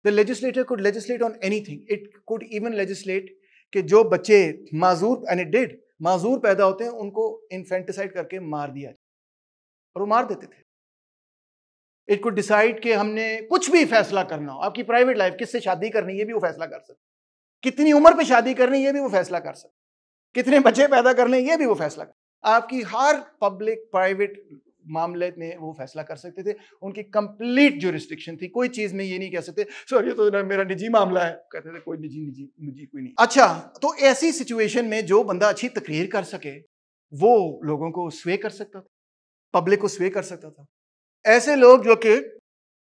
the legislator could legislate on anything it could even legislate कि जो बच्चे माजूर एंड इट डिड माजूर पैदा होते हैं उनको इन्फेंटिसाइड करके मार दिया और वो मार देते थे इट कुड डिसाइड कि हमने कुछ भी फैसला करना हो आपकी प्राइवेट लाइफ किससे शादी करनी है भी वो फैसला कर सकते कितनी उम्र पे शादी करनी है भी वो फैसला कर सकते कितने बच्चे पैदा करने ये भी वो फैसला कर आपकी हर पब्लिक प्राइवेट मामले में वो फैसला कर सकते थे उनकी कंप्लीट जो रिस्ट्रिक्शन थी कोई चीज में ये नहीं कह सकते सर ये तो मेरा निजी मामला है कहते थे कोई निजी निजी निजी कोई नहीं अच्छा तो ऐसी सिचुएशन में जो बंदा अच्छी तकरीर कर सके वो लोगों को स्वे कर सकता था पब्लिक को स्वे कर सकता था ऐसे लोग जो कि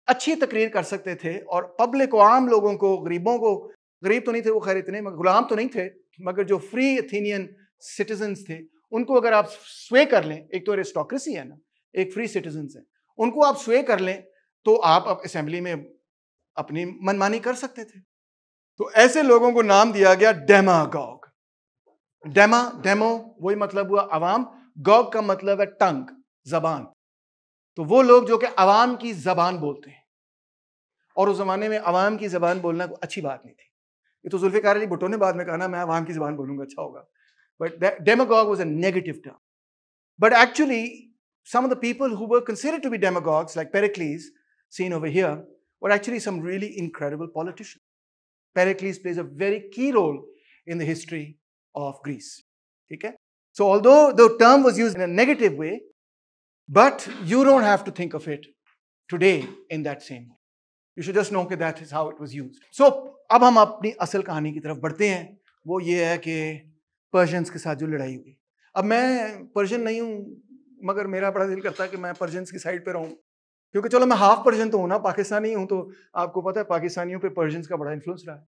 अच्छी तकरीर कर सकते थे और पब्लिक को आम लोगों को गरीबों को गरीब तो नहीं थे वो खैर इतने मगर गुलाम तो नहीं थे मगर जो फ्री एथीनियन सिटीजन्स थे उनको अगर आप स्वे कर लें एक तो एरिस्टोक्रेसी है ना एक फ्री सिटीजन्स है उनको आप स्वे कर लें तो आप असेंबली में अपनी मनमानी कर सकते थे तो ऐसे लोगों को नाम दिया गया डेमागॉग डेमा डेमो वही मतलब हुआ अवाम गॉग का मतलब है टंग जबान तो वो लोग जो कि आवाम की जबान बोलते हैं और उस जमाने में आवाम की जबान बोलना अच्छी बात नहीं थी ये तो जुल्फिकार अली भुट्टो ने बाद में कहा ना मैं आवाम की जबान बोलूंगा अच्छा होगा but demagogue was a negative term but actually some of the people who were consider to be demagogues like Pericles seen over here और actually some really incredible politician Pericles plays a very key role in the history of Greece ठीक है so although term was use in negative way But you don't have to think of it today in that same way. You should just know कि that is how it was used. So अब हम अपनी असल कहानी की तरफ बढ़ते हैं वो ये है कि पर्शियंस के साथ जो लड़ाई हुई अब मैं पर्शियन नहीं हूँ मगर मेरा बड़ा दिल करता है कि मैं पर्शियंस की साइड पे रहूँ क्योंकि चलो मैं हाफ पर्शियन तो हूँ ना पाकिस्तानी हूँ तो आपको पता है पाकिस्तानियों पे पर्शियंस का बड़ा इन्फ्लुएंस रहा है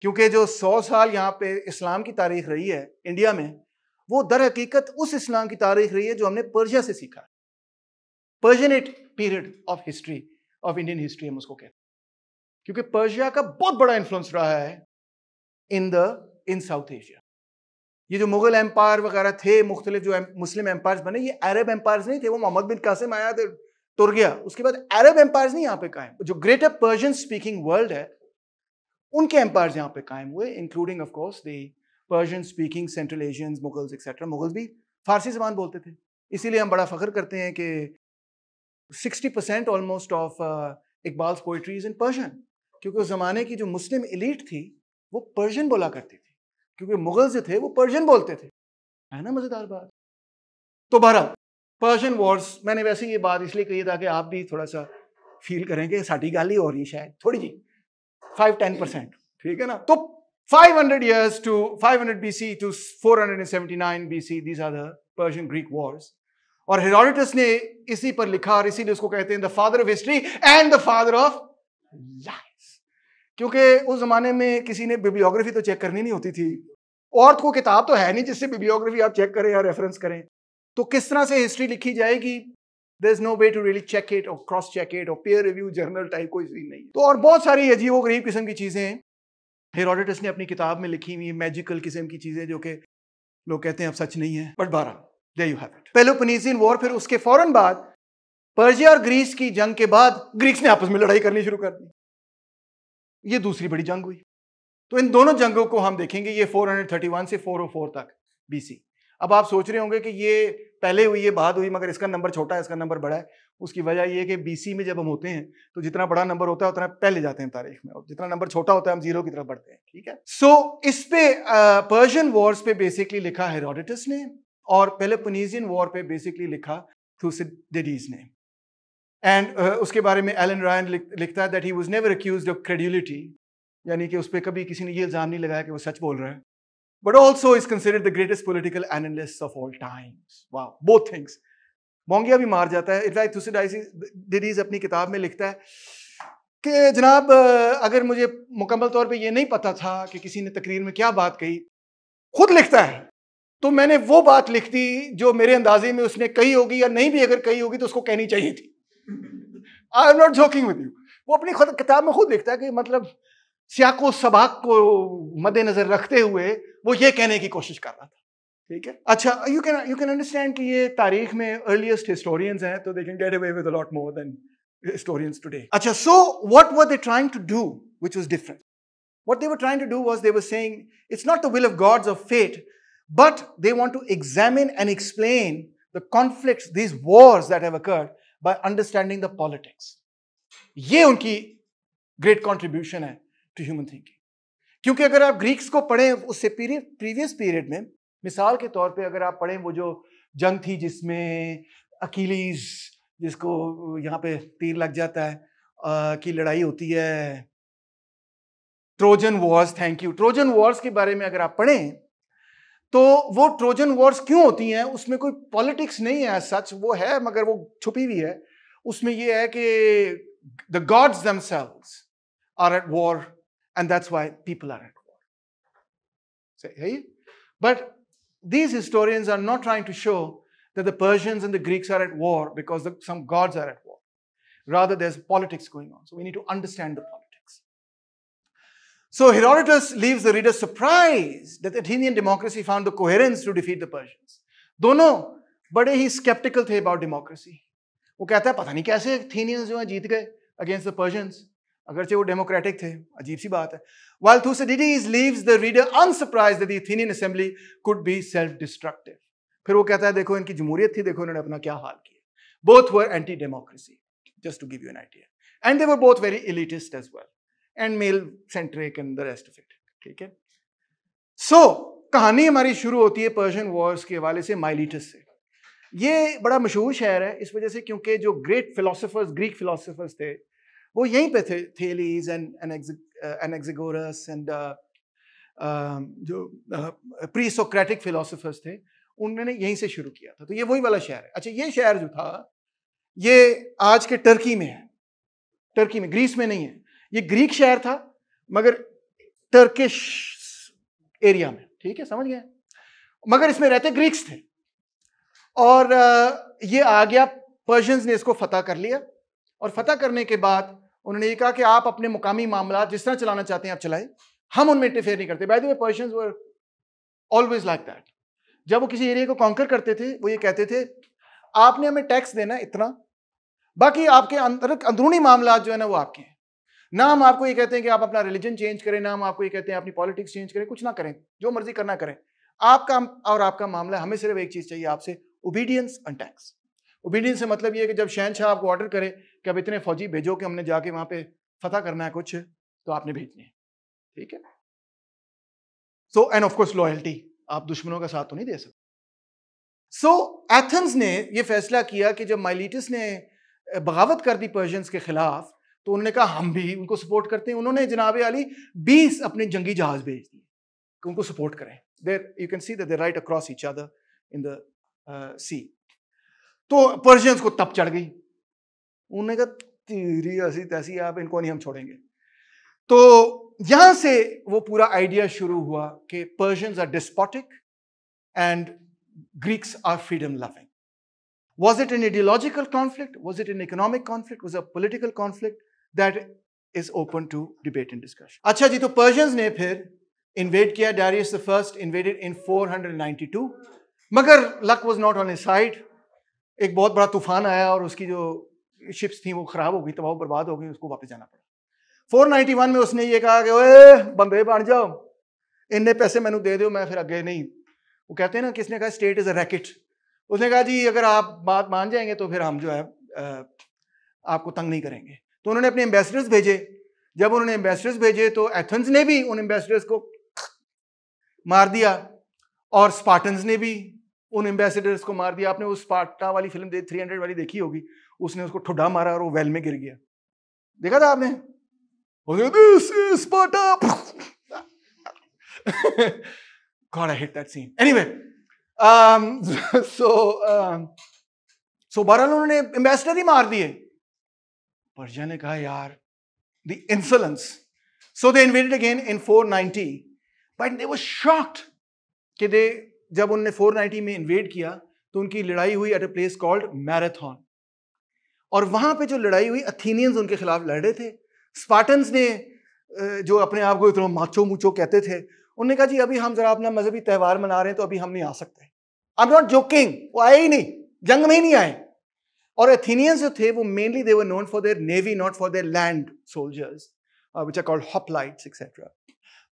क्योंकि जो सौ साल यहाँ पे इस्लाम की तारीख रही है इंडिया में वो दर हकीकत उस इस्लाम की तारीख रही है जो हमने पर्शिया से सीखा Persianate period of history of Indian history हम उसको कहते हैं क्योंकि पर्शिया का बहुत बड़ा इन्फ्लुएंस रहा है in the in South Asia ये जो मुगल एम्पायर वगैरह थे मुख्तलिफ जो मुस्लिम एम्पायर्स बने ये अरब एम्पायर्स नहीं थे वो मोहम्मद बिन कासिम आया थे तो तुर्गिया उसके बाद अरब एम्पायर्स नहीं यहाँ पे कायम जो ग्रेटर पर्शियन स्पीकिंग वर्ल्ड है उनके एम्पायर्स यहाँ पे कायम हुए including of course the the speaking Central Asians Mughals etcetera Mughals भी फारसी जबान बोलते थे इसीलिए हम बड़ा फख्र करते हैं कि 60% almost of Iqbal's poetry is in Persian क्योंकि उस ज़माने की जो मुस्लिम इलीट थी वो पर्शियन बोला करती थी क्योंकि मुगल जो थे वो पर्शियन बोलते थे है ना मज़ेदार बात तो बहरहाल पर्शियन वॉर्स मैंने वैसे ये बात इसलिए कही था कि आप भी थोड़ा सा फील करें कि साड़ी गाल ही हो रही शायद थोड़ी जी फाइव टेन परसेंट ठीक है ना तो 500 four hundred and seventy nine B C these are the Persian Greek wars. और हेरोडोटस ने इसी पर लिखा और इसीलिए उसको कहते हैं the father of history and the father of life क्योंकि उस जमाने में किसी ने बिब्लियोग्राफी तो चेक करनी नहीं होती थी और तो को किताब तो है नहीं जिससे बिब्लियोग्राफी आप चेक करें या रेफरेंस करें तो किस तरह से हिस्ट्री लिखी जाएगी there is no way to really check it और क्रॉस चेक इट और पेयर रिव्यू जर्नल टाइप कोई चीज नहीं तो और बहुत सारी अजीब गरीब किस्म की चीज़ें हेरोडोटस ने अपनी किताब में लिखी हुई मैजिकल किस्म की चीज़ें जो कि लोग कहते हैं अब सच नहीं है बट बारह there you have Peloponnesian war फिर उसके फौरन बाद पर्जिया और ग्रीस की जंग के बाद ग्रीस ने आपस में लड़ाई करनी शुरू कर दी ये दूसरी बड़ी जंग हुई तो इन दोनों जंगों को हम देखेंगे ये 431 से 404 तक बीसी अब आप सोच रहे होंगे कि ये पहले हुई है बाद हुई मगर इसका नंबर छोटा है इसका नंबर बड़ा है उसकी वजह ये है कि बीसी में जब हम होते हैं तो जितना बड़ा नंबर होता है उतना पहले जाते हैं तारीख में और जितना नंबर छोटा होता है हम जीरो की तरफ बढ़ते हैं ठीक है सो so, इस पे पर्शियन वॉर्स पे बेसिकली लिखा हेरोडिटस ने और पेलेपोनीजियन वॉर पे बेसिकली लिखा थूसिडिडीज ने एंड uh, उसके बारे में एलन रायन लिखता है that he was never accuse of credulity यानी कि उस पर कभी किसी ने ये इल्ज़ाम नहीं लगाया कि वो सच बोल रहा है but also is considered the greatest political analyst of all times wow both things मोंगिया भी मार जाता है इतना थूसिडाइसिस अपनी किताब में लिखता है कि जनाब uh, अगर मुझे मुकम्मल तौर पर यह नहीं पता था कि किसी ने तकरीर में क्या बात कही खुद लिखता है तो मैंने वो बात लिख दी जो मेरे अंदाजे में उसने कही होगी या नहीं भी अगर कही होगी तो उसको कहनी चाहिए थी I am not joking with you वो अपनी खुद किताब में खुद लिखता है कि मतलब सियाको सबाक को मद्देनजर रखते हुए वो ये कहने की कोशिश कर रहा था ठीक है अच्छा you can you can understand कि ये तारीख में अर्लीस्ट हिस्टोरियंस हैं तो they can get away with lot more than historians today. अच्छा so what were they trying to do which was different what they were trying to do was they were saying not the will of gods of fate But they want to examine and explain the conflicts, these wars that have occurred by understanding the politics. ये उनकी great contribution है to human thinking क्योंकि अगर आप Greeks को पढ़ें उससे previous period में मिसाल के तौर पे अगर आप पढ़ें वो जो जंग थी जिसमें अकीलीस जिसको यहाँ पे तीर लग जाता है आ, की लड़ाई होती है Trojan wars thank you Trojan wars के बारे में अगर आप पढ़ें तो वो ट्रोजन वॉर्स क्यों होती हैं उसमें कोई पॉलिटिक्स नहीं है सच वो है मगर वो छुपी हुई है उसमें ये है कि the gods themselves are at war and that's why people are at war सही but these historians are not trying to show that the Persians and the Greeks are at war because the some gods are at war rather there's politics going on so we need to understand So Herodotus leaves the reader surprised that Athenian democracy found the coherence to defeat the Persians. दोनों बड़े ही skeptical थे about democracy वो कहता है पता नहीं कैसे अथेनियंस जो है जीत गए अगेंस्ट द पर्शियंस अगरचे वो डेमोक्रेटिक थे अजीब सी बात है वाल Thucydides leaves the reader unsurprised that the Athenian assembly could be self destructive फिर वो कहता है देखो इनकी जमहूरियत थी देखो इन्होंने अपना क्या हाल किया both were anti democracy just to give you an idea and they were both very elitist as well and male centric in the rest of it ठीक है सो so, कहानी हमारी शुरू होती है पर्शियन वॉर्स के हवाले से माइलीटस से ये बड़ा मशहूर शहर है इस वजह से क्योंकि जो ग्रेट फिलोसोफर्स ग्रीक फिलोसोफर्स थे वो यहीं पे थे थेलीज एंड एनेक्सिगोरस एंड जो प्री सोक्रेटिक फिलोसफर्स थे उन्होंने यहीं से शुरू किया था तो ये वही वाला शहर है अच्छा ये शहर जो था ये आज के टर्की में है टर्की में ग्रीस में नहीं है ये ग्रीक शहर था मगर टर्किश एरिया में ठीक है समझ गए मगर इसमें रहते ग्रीक्स थे और ये आ गया पर्शियंस ने इसको फतह कर लिया और फतह करने के बाद उन्होंने ये कहा कि आप अपने मुकामी मामला जिस तरह चलाना चाहते हैं आप चलाए हम उनमें इंटरफेयर नहीं करते by the way Persians were always like that जब वो किसी एरिया को कॉन्कर करते थे वो ये कहते थे आपने हमें टैक्स देना इतना बाकी आपके अंदर अंदरूनी मामला जो है ना वो आपके हैं ना हम आपको ये कहते हैं कि आप अपना रिलीजन चेंज करें ना हम आपको ये कहते हैं अपनी पॉलिटिक्स चेंज करें कुछ ना करें जो मर्जी करना करें आपका और आपका मामला हमें सिर्फ एक चीज़ चाहिए आपसे ओबीडियंस एंड टैक्स ओबीडियंस से मतलब ये है कि जब शहनशाह आपको ऑर्डर करे कि अब इतने फौजी भेजो कि हमने जाके वहां पे फतेह करना है कुछ तो आपने भेजनी है ठीक है सो एंड ऑफकोर्स लॉयल्टी आप दुश्मनों का साथ तो नहीं दे सकते सो एथेंस ने यह फैसला किया कि जब माइलिटिस ने बगावत कर दी पर्शियंस के खिलाफ तो उन्होंने कहा हम भी उनको सपोर्ट करते हैं उन्होंने जनाब अली बीस अपने जंगी जहाज भेज दिए कि उनको सपोर्ट करें there you can see that they right across each other in the sea तो पर्शियंस को तप चढ़ गई उन्होंने कहा तेरी ऐसी तैसी आप इनको नहीं हम छोड़ेंगे तो यहां से वो पूरा आइडिया शुरू हुआ कि Persians are despotic and Greeks are freedom loving was it an ideological conflict was it an economic conflict was a political conflict that is open to debate and discussion अच्छा जी तो Persians ने फिर invade किया Darius the first invaded in 492 मगर luck was not on a side एक बहुत बड़ा तूफान आया और उसकी जो शिप्स थी वो खराब हो गई तबाह बर्बाद हो गई उसको वापस जाना पड़ा 491 में उसने ये कहा कि ओए बंबे बन जाओ इन्ने पैसे मैंने दे दो मैं फिर अगे नहीं वो कहते हैं ना किसने कहा स्टेट इज़ अ रैकेट उसने कहा जी अगर आप बात मान जाएंगे तो फिर हम जो है आपको तंग नहीं करेंगे तो उन्होंने अपने एम्बेसडर्स भेजे जब उन्होंने एम्बेसडर्स भेजे तो एथेंस ने भी उन एम्बेसडर्स को मार दिया और स्पार्टन्स ने भी उन एम्बेसडर्स को मार दिया आपने उस स्पार्टा वाली फिल्म थ्री हंड्रेड वाली देखी होगी उसने उसको ठुडा मारा और वो वेल में गिर गया देखा था आपने God, I hate that scene. Anyway, um, so um, so बहरहाल उन्होंने एम्बेसडर ही मार दिए परजा ने कहा यार the insolence so they invaded again in 490 but they was shocked कि दे जब उनने 490 में इन्वेट किया तो उनकी लड़ाई हुई at a place called Marathon और वहां पे जो लड़ाई हुई अथीनियंस उनके खिलाफ लड़ रहे थे स्पार्टन्स ने जो अपने आप को इतना माचो मुचो कहते थे उन्होंने कहा जी अभी हम जरा अपना मजहबी त्यौहार मना रहे हैं तो अभी हम नहीं आ सकते आई एम नॉट जोकिंग वो आए ही नहीं जंग में ही नहीं आए और एथीनियंस जो थे वो mainly they were known for their navy not for their land soldiers which are called hoplites etcetera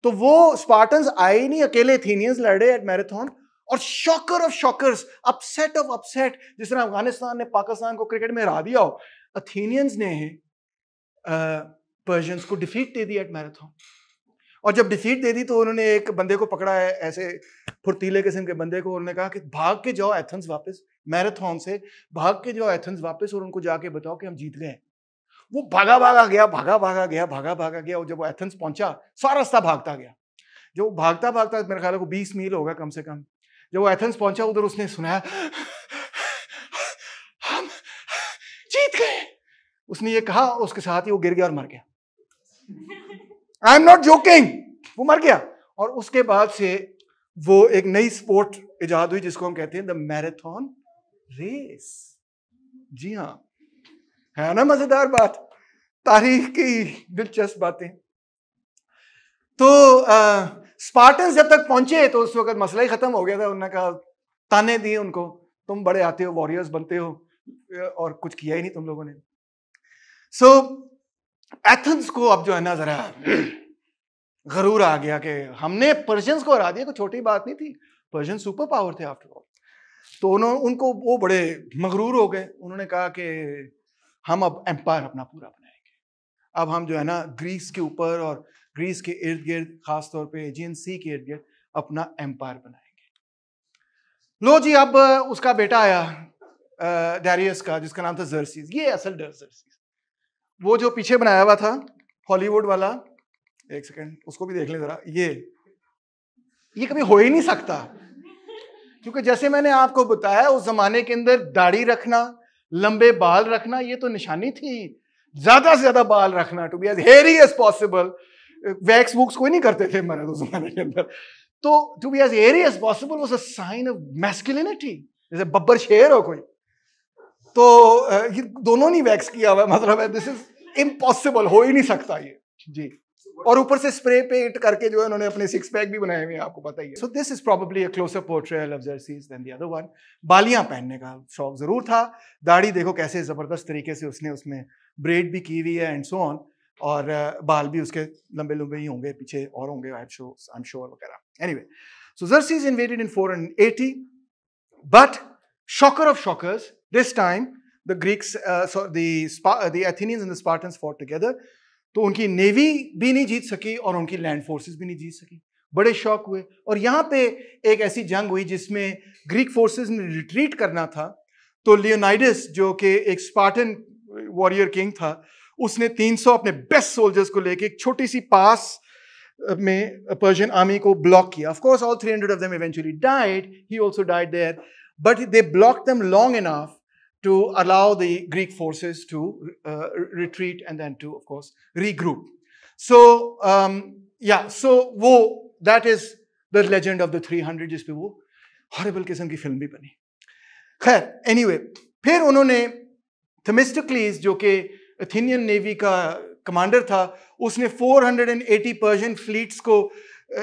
तो वो स्पार्टन्स आए नहीं अकेले एथीनियंस लड़े एट मैराथन और shocker of shockers upset of upset जिस तरह अफगानिस्तान ने पाकिस्तान को क्रिकेट में हरा दिया हो अथीनियंस ने पर्जियंस uh, को डिफीट दे दी एट मैराथन और जब डिफीट दे दी तो उन्होंने एक बंदे को पकड़ा है ऐसे फुर्तीले किस्म के बंदे को उन्होंने कहा कि भाग के जाओ एथेंस वापस मैराथन से भाग के जो एथेंस वापस और उनको जाके बताओ कि हम जीत गए वो भागा भागा गया भागा भागा गया भागा भागा गया और जब वो एथेंस पहुंचा सारा रास्ता भागता गया जो भागता भागता मेरे ख्याल को बीस मील होगा कम से कम जब वो एथेंस पहुंचा उधर उसने सुनाया हम जीत गए उसने ये कहा उसके साथ ही वो गिर गया और मर गया आई एम नॉट जोकिंग वो मर गया और उसके बाद से वो एक नई स्पोर्ट इजाद हुई जिसको हम कहते हैं द मैराथन रेस जी हाँ है ना मजेदार बात तारीख की दिलचस्प बातें तो स्पार्टन जब तक पहुंचे तो उस वक्त मसला ही खत्म हो गया था उन्होंने कहा ताने दिए उनको तुम बड़े आते हो वॉरियर्स बनते हो और कुछ किया ही नहीं तुम लोगों ने सो so, एथेंस को अब जो है ना जरा गरूर आ गया कि हमने पर्शियंस को हरा दिया कोई छोटी बात नहीं थी पर्शियन सुपर पावर थे आफ्टर ऑल तो उन्होंने उनको वो बड़े मगरूर हो गए उन्होंने कहा कि हम अब एम्पायर अपना पूरा बनाएंगे अब हम जो है ना ग्रीस के ऊपर और ग्रीस के इर्द गिर्द खासतौर पे एजियन सी के इर्द गिर्द अपना एम्पायर बनाएंगे लो जी अब उसका बेटा आया डेरियस का जिसका नाम था जर्सीज ये असल जर्सीज वो जो पीछे बनाया हुआ था हॉलीवुड वाला एक सेकेंड उसको भी देख लें जरा ये ये कभी हो ही नहीं सकता क्योंकि जैसे मैंने आपको बताया उस जमाने के अंदर दाढ़ी रखना लंबे बाल रखना ये तो निशानी थी ज्यादा से ज्यादा बाल रखना to be as hairy as possible wax वुक्स कोई नहीं करते थे मर्द उस जमाने के अंदर तो to be as hairy as possible was a sign of masculinity जैसे बब्बर शेर हो कोई तो ये दोनों नहीं वैक्स किया हुआ मतलब दिस इज इम्पॉसिबल हो ही नहीं सकता ये जी और ऊपर से स्प्रे पेंट करके जो है उन्होंने अपने सिक्स पैक भी बनाए हुए हैं आपको पता ही है so this is probably a close up portrayal of Xerxes than the other one बालियां पहनने का शौक जरूर था दाढ़ी देखो कैसे ज़बरदस्त तरीके से उसने उसमें ब्रेड भी की हुई है एंड सो ऑन और uh, बाल भी उसके लंबे लंबे ही होंगे पीछे और होंगे I show I am sure वगैरह anyway so Xerxes invaded in 480 but shocker of shockers this time the Greeks uh, the the, Spa, uh, the athenians and the spartans तो उनकी नेवी भी नहीं जीत सकी और उनकी लैंड फोर्सेस भी नहीं जीत सकी बड़े शौक हुए और यहाँ पे एक ऐसी जंग हुई जिसमें ग्रीक फोर्सेस ने रिट्रीट करना था तो लियोनाइडस जो कि एक स्पार्टन वॉरियर किंग था उसने 300 अपने बेस्ट सोल्जर्स को लेके एक छोटी सी पास में पर्शियन आर्मी को ब्लॉक किया of course all 300 of them eventually died he also died there but they block them long enough to allow the Greek forces to uh, retreat and then to, of course, regroup. So, um, yeah, so वो that is the legend of the 300 जिस पे वो horrible किस्म की film भी बनी खैर anyway फिर उन्होंने थमिस्टोक्लीस जो कि अथेनियन नेवी का कमांडर था उसने 480 पर्शियन फ्लीट्स को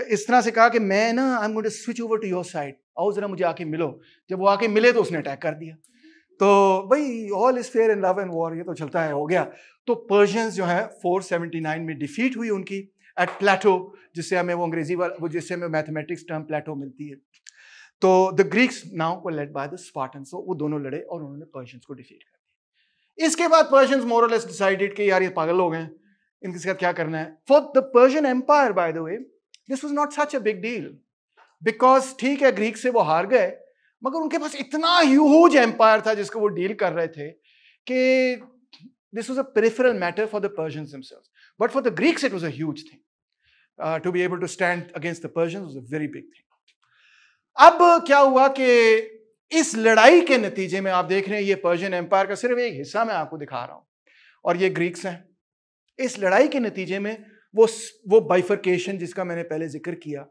इस तरह से कहा कि मैं ना I am going to switch over to your side आओ जरा मुझे आके मिलो जब वो आके मिले तो उसने अटैक कर दिया तो भाई all is fair in love and war ये तो चलता है हो गया तो पर्शियंस जो है 479 में डिफीट हुई उनकी एट प्लेटो जिससे हमें वो अंग्रेजी वाला वो जिससे हमें मैथमेटिक्स टर्म प्लेटो मिलती है तो द ग्रीक्स नाउ को led by the Spartan so वो दोनों लड़े और उन्होंने पर्शियंस को डिफीट कर दिया इसके बाद पर्शियंस मोरलेस डिसाइडेड कि यार ये पागल हो गए इनके साथ क्या करना है for the Persian empire by the way this was not such a big deal because ठीक है ग्रीक से वो हार गए मगर उनके पास इतना ह्यूज एम्पायर था जिसको वो डील कर रहे थे कि this was a peripheral matter for the Persian but for the Greeks it was a thing to be able to stand against to stand against the Persians was अब क्या हुआ कि इस लड़ाई के नतीजे में आप देख रहे हैं ये पर्शियन एम्पायर का सिर्फ एक हिस्सा मैं आपको दिखा रहा हूं और ये ग्रीक्स हैं इस लड़ाई के नतीजे में वो वो बाइफरकेशन जिसका मैंने पहले जिक्र किया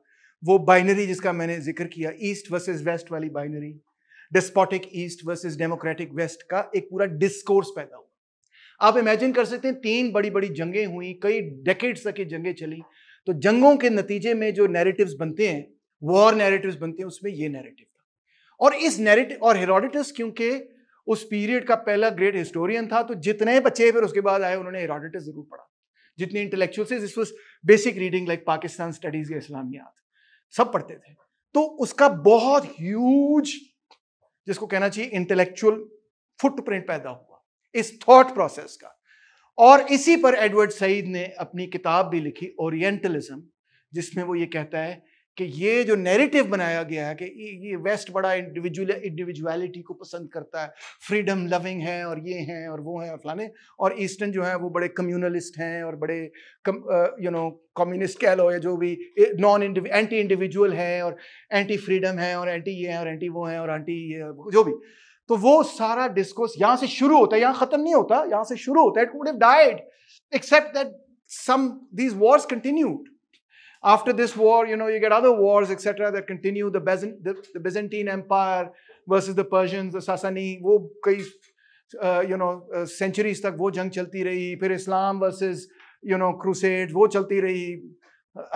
वो बाइनरी जिसका मैंने जिक्र किया ईस्ट वर्सेस वेस्ट वाली binary despotic east versus democratic west का एक पूरा डिस्कोर्स पैदा हुआ आप इमेजिन कर सकते हैं तीन बड़ी बड़ी जंगें हुई कई डेकेड्स तक ये जंगें चली तो जंगों के नतीजे में जो नैरेटिव्स बनते हैं वॉर नैरेटिव्स बनते हैं उसमें ये नैरेटिव था और इस नैरेटिव और हेरोडिटस क्योंकि उस पीरियड का पहला ग्रेट हिस्टोरियन था तो जितने बच्चे फिर उसके बाद आए उन्होंने हेरोडिटस जरूर पढ़ा जितने intellectuals this was basic reading like Pakistan studies या इस्लामियात सब पढ़ते थे तो उसका बहुत ह्यूज जिसको कहना चाहिए इंटेलेक्चुअल फुटप्रिंट पैदा हुआ इस थॉट प्रोसेस का और इसी पर एडवर्ड सईद ने अपनी किताब भी लिखी ओरिएंटलिज्म जिसमें वो ये कहता है कि ये जो नैरेटिव बनाया गया है कि ये वेस्ट बड़ा इंडिविजुअल इंडिविजुअलिटी को पसंद करता है फ्रीडम लविंग है और ये हैं और वो हैं और फलाने और ईस्टर्न जो है वो बड़े कम्युनलिस्ट हैं और बड़े यू नो कम्युनिस्ट कह लो या जो भी नॉन एंटी इंडिविजुअल हैं और एंटी फ्रीडम है और एंटी ये हैं और एंटी वो हैं और एंटी ये जो भी तो वो सारा डिस्कोर्स यहाँ से शुरू होता है यहाँ ख़त्म नहीं होता यहाँ से शुरू होता है it would have died except that some these wars continued After this war, you know, you get other wars, etc., that continue. The, Byzant- the, the, Byzantine Empire versus the Persians, the Sasani, वो कई you know centuries तक वो जंग चलती रही फिर इस्लाम versus you know crusade वो चलती रही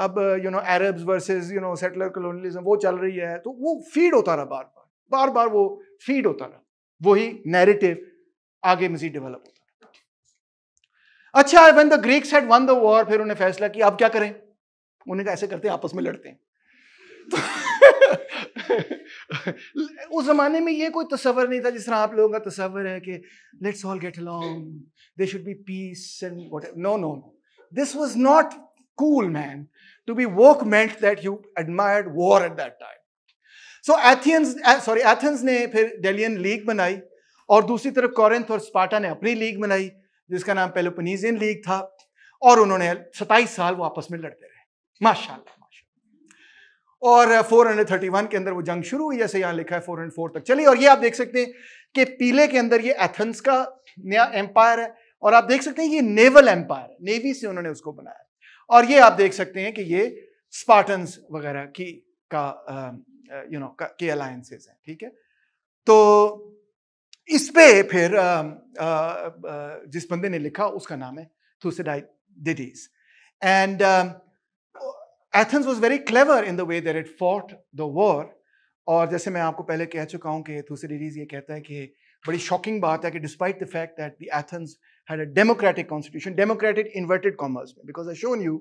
अब you know Arabs versus you know settler colonialism वो चल रही है तो वो फीड होता रहा बार बार बार बार वो फीड होता रहा वही नैरेटिव आगे मजीद डेवलप होता रहा अच्छा when the Greeks had won the war फिर उन्हें फैसला किया अब क्या करें उन्हें कहा ऐसे करते आपस में लड़ते हैं तो उस जमाने में ये कोई तस्वर नहीं था जिस तरह आप लोगों का तस्वर है कि let's all get along they should be peace and no no no this was not cool man to be woke meant that you admired war at that time so Athenians sorry Athenians ने फिर डेलियन league बनाई और दूसरी तरफ कॉरेंथ और स्पाटा ने अपनी league बनाई जिसका नाम पेलोपनीजियन लीग था और उन्होंने 27 साल वो आपस में लड़ते रहे माशाल्लाह और 431 के अंदर वो जंग शुरू हुई जैसे यहां लिखा है 404 तक चली और ये आप देख सकते हैं कि पीले के अंदर ये एथेंस का नया एम्पायर है और आप देख सकते हैं ये नेवल एम्पायर है नेवी से उन्होंने उसको बनाया और ये आप देख सकते हैं कि ये स्पार्टन्स वगैरह की का यू नो के अलायंसेस हैं ठीक है तो इस पे फिर आ, आ, आ, जिस बंदे ने लिखा उसका नाम है Thucydides and Athens was very clever in the way that it fought the war और जैसे मैं आपको पहले कह चुका हूँ कि थूसीडीज ये कहता है कि बड़ी शॉकिंग बात है कि despite the fact that the Athens had a democratic constitution democratic inverted commas में because I shown you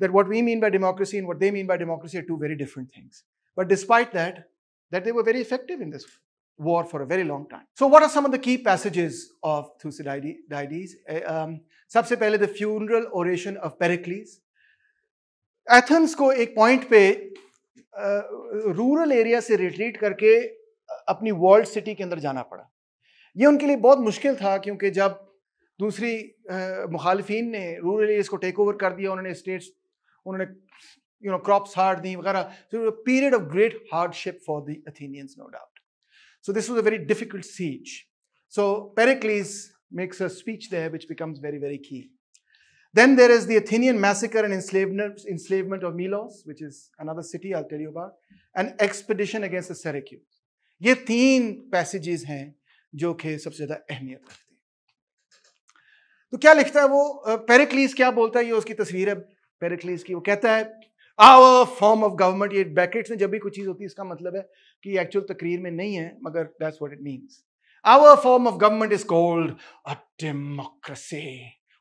that what we mean by democracy and what they mean by democracy two very different things but despite that that they were very effective in this war for a very long time. So what are some of the key passages of Thucydides? Uh, um, सबसे पहले the funeral oration of Pericles, Athens को एक point पे rural area से retreat करके अपनी world city के अंदर जाना पड़ा ये उनके लिए बहुत मुश्किल था क्योंकि जब दूसरी मुखालफन ने रूरल एरियाज को टेक ओवर कर दिया उन्होंने स्टेट्स उन्होंने यू नो क्रॉप्स हार्ड दी वगैरह period of great hardship for the Athenians no doubt so this was a very difficult siege so Pericles makes a speech there which becomes very very key Then there is the Athenian massacre and enslavement of Milos, which is another city I'll tell you about, and expedition against the Syracuse. ये तीन passages हैं जो कि सबसे ज्यादा अहमियत रखते हैं तो क्या लिखता है वो पेरिक्लीस क्या बोलता है ये उसकी तस्वीर है पेरिक्लीस की वो कहता है आवर फॉर्म ऑफ गवर्नमेंट ये बैकेट्स में जब भी कुछ चीज़ होती है इसका मतलब है कि एक्चुअल तकरीर में नहीं है मगर that's what it means our form of government is called a democracy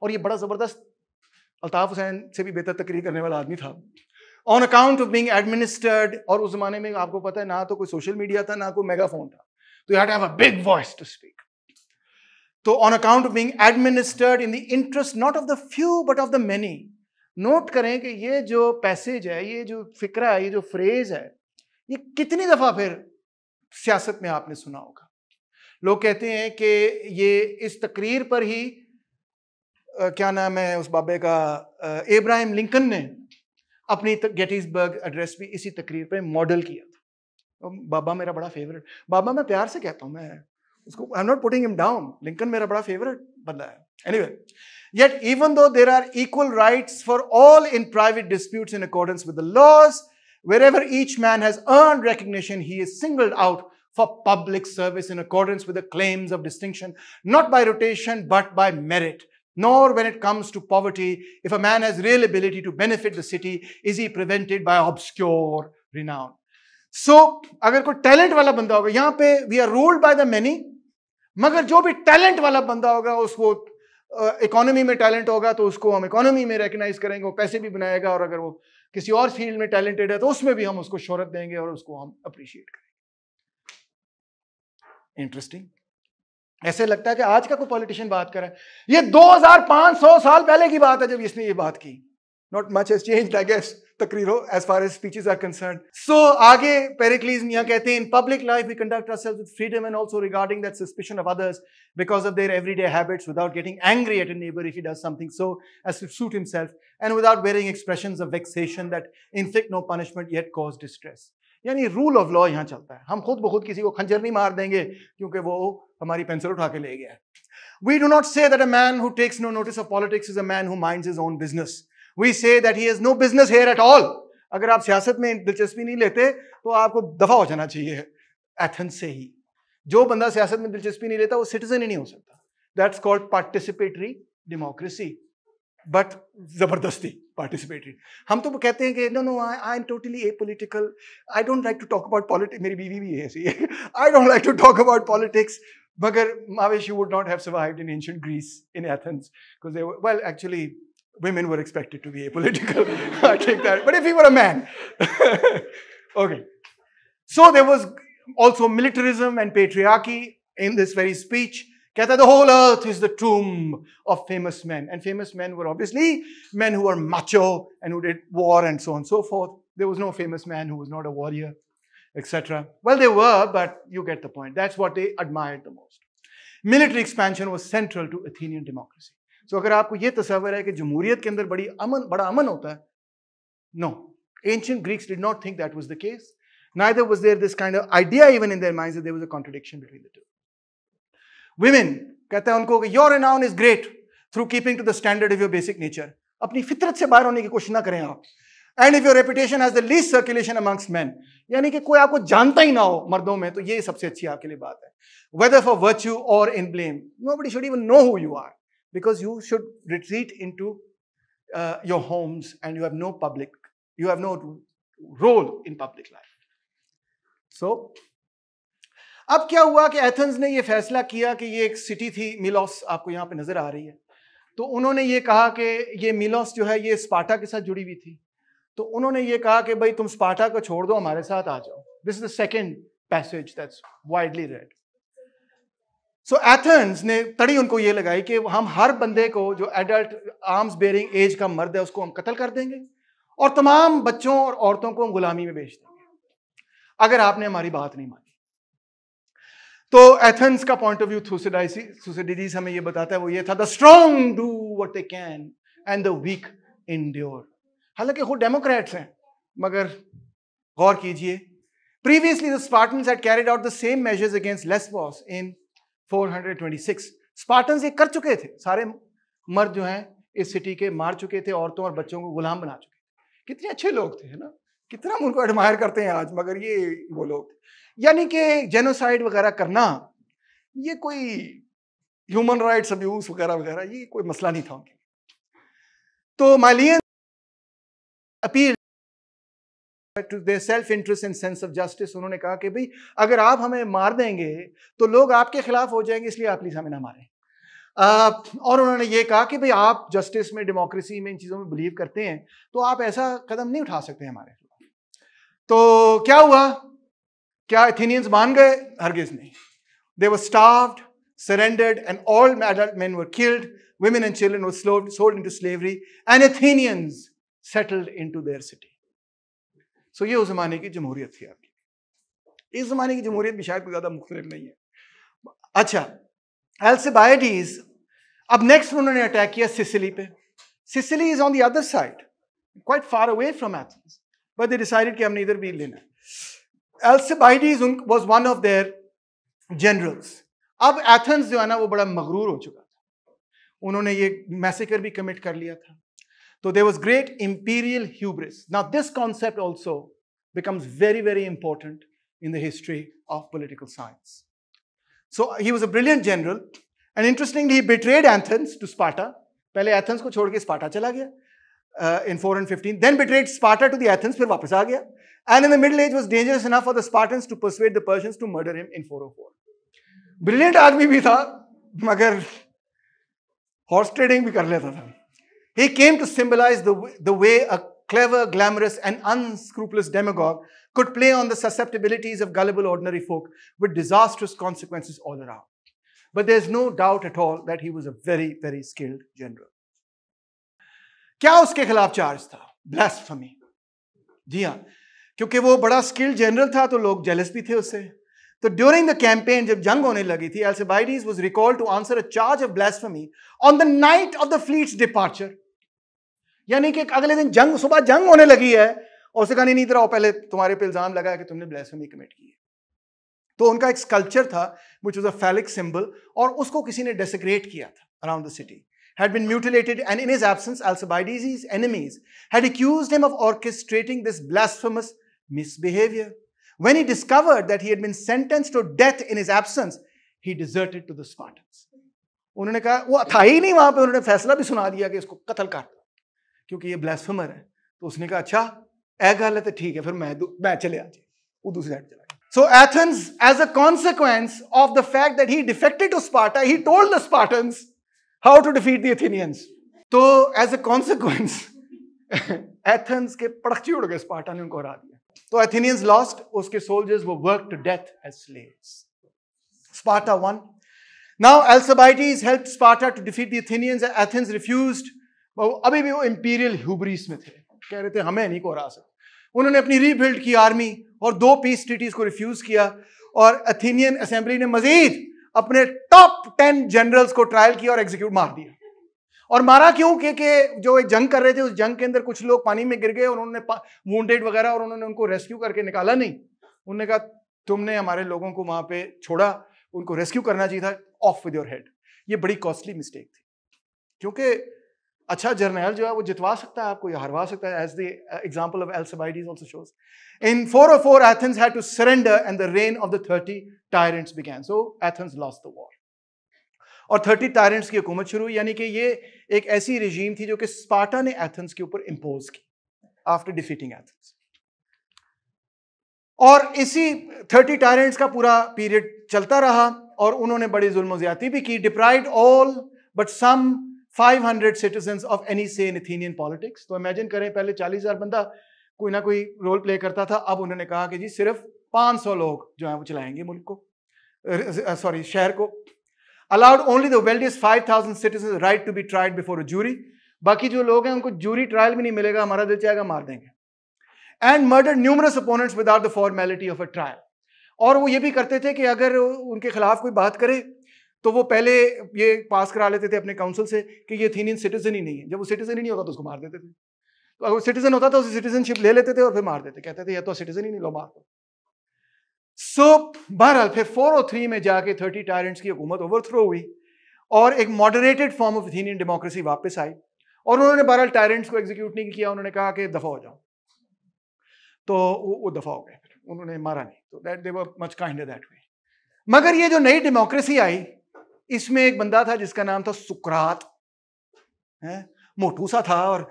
और ये बड़ा ज़बरदस्त अल्ताफ़ हुसैन से भी बेहतर तकरीर करने वाला आदमी था on account of being administered और उस जमाने में आपको पता है ना तो कोई सोशल मीडिया था ना कोई मेगाफोन था तो you have a big voice to speak तो on account of being administered in the interest not of the few but of the many note करें कि ये जो पैसेज है ये जो फिक्रा है ये जो फ्रेज है ये कितनी दफ़ा फिर सियासत में आपने सुना होगा लोग कहते हैं कि ये इस तकरीर पर ही क्या नाम है उस बाबे का इब्राहिम लिंकन ने अपनी गेटिसबर्ग एड्रेस भी इसी तकरीर पे मॉडल किया था बाबा मेरा बड़ा फेवरेट बाबा मैं प्यार से कहता हूँ मैं उसको I am not putting him down Lincoln मेरा बड़ा फेवरेट बंदा है any way yet even though there are equal right for all in private dispute in accordance with the whatever each man has earn recognition he is single out for public service in accordance with of distinction not by rotation but by merit nor when it comes to poverty, if a man has real ability to benefit the city, is he prevented by obscure renown. so, अगर कोई talent वाला बंदा होगा यहां पे we are ruled by the many मगर जो भी टैलेंट वाला बंदा होगा उसको इकोनॉमी uh, में टैलेंट होगा तो उसको हम इकोनॉमी में रिकग्नाइज करेंगे वो पैसे भी बनाएगा और अगर वो किसी और फील्ड में टैलेंटेड है तो उसमें भी हम उसको शोहरत देंगे और उसको हम अप्रिशिएट करेंगे इंटरेस्टिंग ऐसे लगता है कि आज का कोई पॉलिटिशियन बात कर रहा है ये 2500 साल पहले की बात है जब इसने ये बात की not much has change I guess तकरीर हो as far as speeches are concern so आगे पेरिक्लीज मियां कहते हैं in public life we conduct ourselves with freedom and also regarding that suspicion of others because of their day habits without getting angry at a neighbour if he does something so as to suit himself and without wearing expression of vexation that inflict no punishment yet cause distress यानी rule of law यहाँ चलता है हम खुद ब खुद किसी को खंजर नहीं मार देंगे क्योंकि वो हमारी पेंसिल उठा के ले गया है we do not say that a man who takes no notice of politics is a man who minds his own business we say that he has no business here at all अगर आप सियासत में दिलचस्पी नहीं लेते तो आपको दफा हो जाना चाहिए एथन से ही जो बंदा सियासत में दिलचस्पी नहीं लेता वो सिटीजन ही नहीं हो सकता that's called participatory democracy but जबरदस्ती पार्टिसिपेटेड हम तो कहते हैं कि no no I I am totally apolitical I don't like to talk about politics मेरी बीवी भी है ऐसी I don't like to talk about politics मगर मावेश you would not have survived in ancient Greece in Athens because they well actually women were expected to be apolitical I take that but if you were a man okay so there was also militarism and patriarchy in this very speech Gather the whole earth is the tomb of famous men. And famous men were obviously men who were macho and who did war and so on and so forth. There was no famous man who was not a warrior, etc. Well, they were, but you get the point. That's what they admired the most. Military expansion was central to Athenian democracy. So अगर आपको ये तस्वर है कि जमहूरियत के अंदर बड़ी अमन बड़ा अमन होता है no ancient Greeks did not think was was the case neither was there this kind of idea even in their minds that there was women कहते हैं उनको your renown is great through keeping to the standard of your basic nature अपनी फितरत से बाहर होने की कोशिश ना करें आप and if your reputation has the least circulation amongst men यानी कि कोई आपको जानता ही ना हो मर्दों में तो ये सबसे अच्छी आपके लिए बात है वेदर फॉर वर्च्यू और in blame nobody should even know who you are because you should retreat into your homes and you have no public you have no role in public life so अब क्या हुआ कि Athens ने ये फैसला किया कि ये एक सिटी थी मिलोस आपको यहाँ पे नजर आ रही है तो उन्होंने ये कहा कि ये मिलोस जो है ये स्पाटा के साथ जुड़ी हुई थी तो उन्होंने ये कहा कि भाई तुम स्पाटा को छोड़ दो हमारे साथ आ जाओ this is the second passage that's widely read so Athens ने तड़ी उनको ये लगाई कि हम हर बंदे को जो एडल्ट आर्म्स बेरिंग एज का मर्द है उसको हम कत्ल कर देंगे और तमाम बच्चों और औरतों को हम गुलामी में बेच देंगे अगर आपने हमारी बात नहीं मानी तो एथेंस का पॉइंट ऑफ व्यू थूसिडाइस हमें ये बताता है वो ये था the strong do what they can and the weak in हालांकि वो डेमोक्रेट्स हैं मगर गौर कीजिए previously the the Spartans carried out the same measures against Les Lesbos in 426. Spartans ये कर चुके थे सारे मर्द जो हैं इस सिटी के मार चुके थे औरतों और बच्चों को गुलाम बना चुके थे कितने अच्छे लोग थे है ना कितना हम उनको एडमायर करते हैं आज मगर ये वो लोग यानी कि जेनोसाइड वगैरह करना ये कोई ह्यूमन राइट्स अब्यूज वगैरह वगैरह ये कोई मसला नहीं था उनके तो Melian appeal to their self interest and sense of justice उन्होंने कहा कि भाई अगर आप हमें मार देंगे तो लोग आपके खिलाफ हो जाएंगे इसलिए आप प्लीज़ हमें ना मारें आ, और उन्होंने ये कहा कि भाई आप जस्टिस में डेमोक्रेसी में इन चीज़ों में बिलीव करते हैं तो आप ऐसा कदम नहीं उठा सकते हमारे तो क्या हुआ क्या एथेनियंस मान गए हरगिज नहीं they were starved surrendered starved surrendered and all adult men were killed women and sold into slavery and and settled into their city so ये उस जमाने की जमहूरियत थी आपकी इस जमाने की जमहूरियत भी शायद कोई ज़्यादा मुख्तलिफ नहीं है अच्छा एल्सिबाइडीज अब नेक्स्ट उन्होंने अटैक किया सिसिली पे Sicily is on the other side quite far away from Athens but they decided कि हमने इधर भी लेना एल्सबाइडीज उन was one of their generals अब एथेंस जो है ना वो बड़ा मगरूर हो चुका था उन्होंने ये मैसेकर भी कमिट कर लिया था तो there was great imperial hubris now this concept also becomes very very important in the history of political science so he was a brilliant general and interestingly he betrayed Athens to Sparta. पहले Athens को छोड़ के स्पाटा चला गया uh, in 4 and 15, then betrayed Sparta to the Athens, फिर वापस आ गया. And in the Middle Age was dangerous enough for the Spartans to persuade the Persians to murder him in 404. Brilliant आदमी भी था, मगर horse trading भी कर लेता था. He came to symbolize the, the way a clever, glamorous, and unscrupulous demagogue could play on the susceptibilities of gullible ordinary folk with disastrous consequences all around. But there's no doubt at all that he was a very, very skilled general. क्या उसके खिलाफ charge था bless फमी जी हाँ क्योंकि वो बड़ा skilled general था तो लोग जेलस भी थे उससे तो ड्यूरिंग द कैंपेन जब जंग होने लगी थी Alcibiades was recall to answer a charge of blasphemy on the night of the fleet departure यानी कि अगले दिन जंग सुबह जंग होने लगी है और उसे कहा नहीं तरह पहले तुम्हारे पे इल्जाम लगा कि तुमने ब्लैस फमी कमिट की है तो उनका एक स्कल्पचर था which was a phallic symbol और उसको किसी ने डेसिक्रेट किया था around the city had been mutilated and in his absence Alcibiades' enemies had accused him of orchestrating this blasphemous misbehavior. When he discovered that he had been sentenced to death in his absence, he deserted to the Spartans. उन्होंने कहा वो था ही नहीं वहां पे उन्होंने फैसला भी सुना दिया कि इसको कत्ल कर दो क्योंकि ये ब्लैसफेमर है तो उसने कहा अच्छा ए गल है तो ठीक है फिर मैं मैं चले आ जाए वो दूसरी साइड चला So Athens, as a consequence of the fact that he defected to Sparta, he told the Spartans, how to defeat the Athenians तो एज ए कॉन्सिक्वेंस एथेंस के पड़खचे उड़ गए स्पार्टा ने उनको हरा दिया तो एथीनियंस लॉस्ट उसके सोल्जर्स वो work to death as slaves Sparta won now Alcibiades help Sparta to defeat the Athenians Athens refused अभी भी वो इंपीरियल ह्यूबरीस में थे कह रहे थे हमें नहीं को हरा सकते उन्होंने अपनी रीबिल्ड की आर्मी और दो पीस ट्रीटीज को रिफ्यूज किया और एथीनियन असेंबली ने मजीद अपने टॉप टेन जनरल्स को ट्रायल किया और एग्जीक्यूट मार दिया और मारा क्यों कि के जो एक जंग कर रहे थे उस जंग के अंदर कुछ लोग पानी में गिर गए और उन्होंने वूडेड वगैरह और उन्होंने उनको रेस्क्यू करके निकाला नहीं उन्होंने कहा तुमने हमारे लोगों को वहां पे छोड़ा उनको रेस्क्यू करना चाहिए था ऑफ विद योर हेड ये बड़ी कॉस्टली मिस्टेक थी क्योंकि अच्छा जर्नल जो है वो जितवा सकता है आपको या हरवा सकता है as the example of Alcibiades also shows in four Athens had to surrender and the reign of the thirty tyrants began so Athens lost the war और थर्टी टायरेंट्स की हुकूमत शुरू हुई यानी कि ये एक ऐसी रिजीम थी जो कि स्पार्टा ने एथेंस के ऊपर इम्पोज की आफ्टर डिफीटिंग एथेंस और इसी थर्टी टायरेंट्स का पूरा पीरियड चलता रहा और उन्होंने बड़ी जुल्म ज्यादा भी की deprived all but some 500 citizen of any say in Athenian politics तो इमेजिन करें पहले 40000 बंदा कोई ना कोई रोल प्ले करता था अब उन्होंने कहा कि जी सिर्फ 500 लोग जो हैं वो चलाएंगे मुल्क को सॉरी शहर को allowed only the wealthiest five thousand citizen right to be tried before a jury बाकी जो लोग हैं उनको जूरी ट्रायल भी नहीं मिलेगा हमारा दिल चाहेगा मार देंगे and murder numerous opponents without the formality of a trial और वो ये भी करते थे कि अगर उनके खिलाफ कोई बात करे तो वो पहले ये पास करा लेते थे अपने काउंसिल से कि ये अथीनियन सिटीजन ही नहीं है जब वो सिटीजन ही नहीं होता तो उसको मार देते थे तो अगर सिटीजन होता तो उसे सिटीजनशिप ले लेते थे और फिर मार देते कहते थे या तो सिटीजन ही नहीं लो मार दो सो बहरहाल फिर फोर ओ थ्री में जाके थर्टी टायरेंट्स की हुकूमत ओवरथ्रो हुई और एक moderated form of Athenian democracy वापस आई और उन्होंने बहरहाल टायरेंट्स को एग्जीक्यूट नहीं किया उन्होंने कहा कि दफा हो जाओ तो वो, वो दफा हो गए उन्होंने मारा नहीं तो that they were much kind that way मगर ये जो नई डेमोक्रेसी आई इसमें एक बंदा था जिसका नाम था सुकरात है मोटू सा था और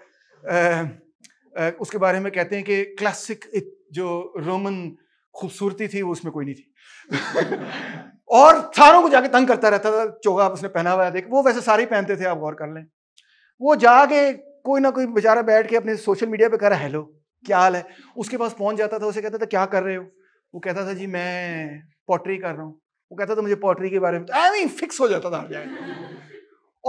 आ, आ, उसके बारे में कहते हैं कि क्लासिक जो रोमन खूबसूरती थी वो उसमें कोई नहीं थी और सारों को जाके तंग करता रहता था चोगा उसने पहना हुआ देख वो वैसे सारे पहनते थे आप गौर कर लें वो जाके कोई ना कोई बेचारा बैठ के अपने सोशल मीडिया पे कर रहा हेलो क्या हाल है उसके पास पहुंच जाता था उसे कहता था क्या कर रहे हो वो कहता था जी मैं पॉटरी कर रहा हूँ वो कहता था मुझे पॉटरी के बारे में आई मीन फिक्स हो जाता था जाए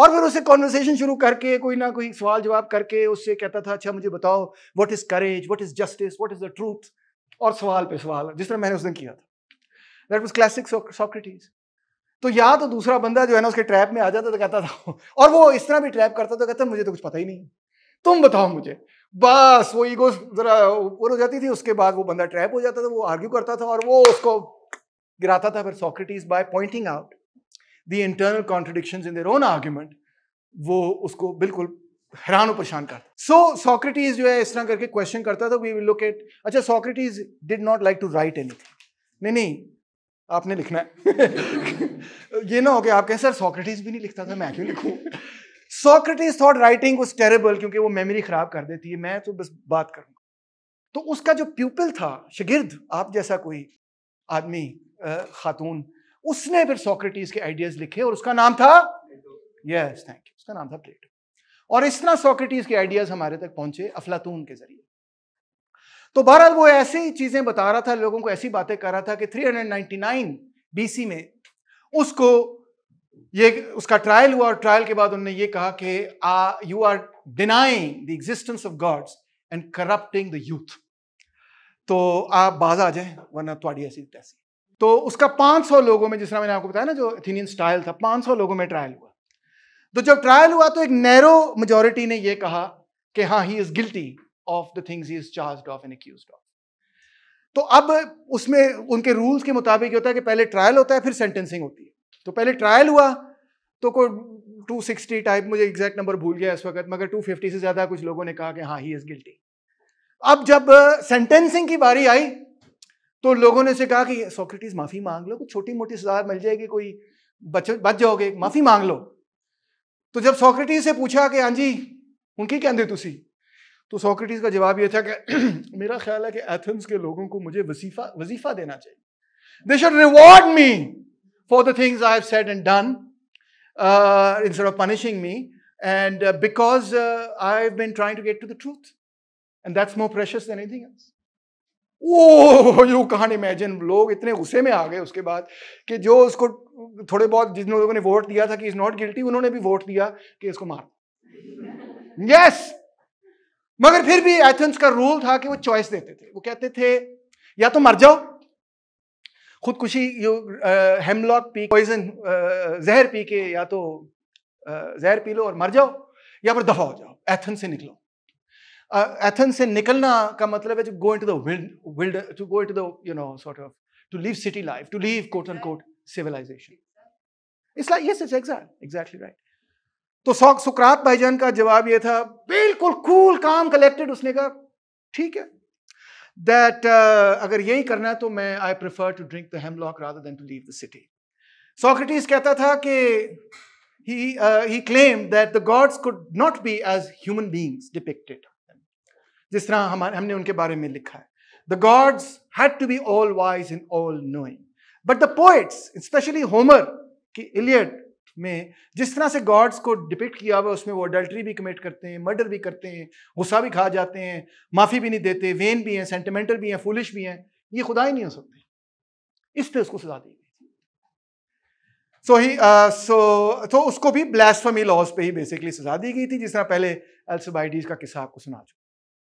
और फिर उससे कॉन्वर्सेशन शुरू करके कोई ना कोई सवाल जवाब करके उससे कहता था अच्छा मुझे बताओ what is courage what is justice what is the truth और सवाल पे सवाल जिस तरह मैंने उसने किया था दैट वॉज क्लासिक सॉक्रेटीज तो या तो दूसरा बंदा जो है ना उसके ट्रैप में आ जाता तो कहता था और वो इस तरह भी ट्रैप करता तो कहता मुझे तो कुछ पता ही नहीं तुम बताओ मुझे बस वो ईगो जरा ऊपर हो जाती थी उसके बाद वो बंदा ट्रैप हो जाता था वो आर्ग्यू करता था और वो उसको Gratata Socrates by pointing out the internal contradiction in their own argument वो उसको बिल्कुल हैरान परेशान करता सो so, सॉक्रेटीज जो है इस तरह करके क्वेश्चन करता था वी विल लुक एट अच्छा Socrates did not like to write anything नहीं नहीं आपने लिखना है ये ना हो गया आप कहें सर सोक्रेटिस भी नहीं लिखता था मैं क्यों लिखूं Socrates thought writing was terrible क्योंकि वो मेमोरी खराब कर देती है मैं तो बस बात करूंगा तो उसका जो प्यूपल था शगिर्द आप जैसा कोई आदमी खातून उसने फिर सोक्रेटिस के आइडियाज लिखे और उसका नाम था यस थैंक यू उसका नाम था प्लेटो और इस तरह सोक्रेटिस के आइडियाज हमारे तक पहुंचे अफलातून के जरिए तो बहरहाल वो ऐसी चीजें बता रहा था लोगों को ऐसी बातें कर रहा था कि 399 बीसी में उसको ये उसका ट्रायल हुआ और ट्रायल के बाद उन्होंने ये कहा कि you are denying the existence of gods and corrupting the youth तो आप बाज आ जाए वरना थोड़ी तो ऐसी तैसी तो उसका 500 लोगों में जिस तरह मैंने आपको बताया ना जो एथीनियन स्टाइल था 500 लोगों में ट्रायल हुआ तो जब ट्रायल हुआ तो एक नैरो मेजोरिटी ने यह कहा कि हाँ he is guilty of the things he is charge of an accuse of तो अब उसमें उनके रूल्स के मुताबिक ये होता है कि पहले ट्रायल होता है फिर सेंटेंसिंग होती है तो पहले ट्रायल हुआ तो को 260 टाइप मुझे एग्जैक्ट नंबर भूल गया इस वक्त मगर 250 से ज़्यादा कुछ लोगों ने कहा कि हाँ ही इज़ गिल्टी अब जब सेंटेंसिंग uh, की बारी आई तो लोगों ने से कहा कि सोक्रेटिस माफ़ी मांग लो कोई छोटी मोटी सजा मिल जाएगी कोई बच बच जाओगे माफ़ी मांग लो तो जब सोक्रेटिस से पूछा कि हाँ जी हूँ की कहते तुसी तो सोक्रेटिस का जवाब यह था कि मेरा ख्याल है कि एथेंस के लोगों को मुझे वजीफा वजीफा देना चाहिए they should reward me for the things I have said and done in instead of punishing me and because I have been trying to get to the truth and that's more precious than anything else oh you कहाँ imagine लोग इतने गुस्से में आ गए उसके बाद कि जो उसको थोड़े बहुत जिन लोगों ने वोट दिया था कि इज नॉट गिल्टी उन्होंने भी वोट दिया कि इसको मार यस yes! मगर फिर भी एथेंस का रूल था कि वो चॉइस देते थे वो कहते थे या तो मर जाओ खुदकुशी यू हेमलॉक पी पॉइजन जहर पी के या तो uh, जहर पी लो और मर जाओ या फिर दफा हो जाओ एथन से निकलो एथन से निकलना का मतलब है to go into the wild to go into the you know sort of to leave city life to leave quote and quote civilization it's like yes it's exile exactly right तो सौ सुकरात भाईजान का जवाब ये था बिल्कुल कूल काम कलेक्टेड उसने कहा ठीक है दैट uh, अगर यही करना है तो मैं I prefer to drink the hemlock rather than to leave the city Socrates कहता था कि he he claim that the gods could not be as human beings depicted जिस तरह हमारे हमने उनके बारे में लिखा है the gods had to be all wise and all knowing but the poets specially Homer की इलियट में जिस तरह से गॉड्स को डिपिक्ट किया हुआ उसमें वो अडल्ट्री भी कमिट करते हैं मर्डर भी करते हैं गुस्सा भी खा जाते हैं माफ़ी भी नहीं देते वेन भी हैं सेंटिमेंटल भी हैं फूलिश भी हैं ये खुदा ही नहीं हो सकते इस पे उसको सजा दी गई सो ही सो तो उसको भी ब्लास्फमी लॉज पे ही बेसिकली सजा दी गई थी जिस तरह पहले एल्सोबाइडीज का किस्सा आपको सुना चुका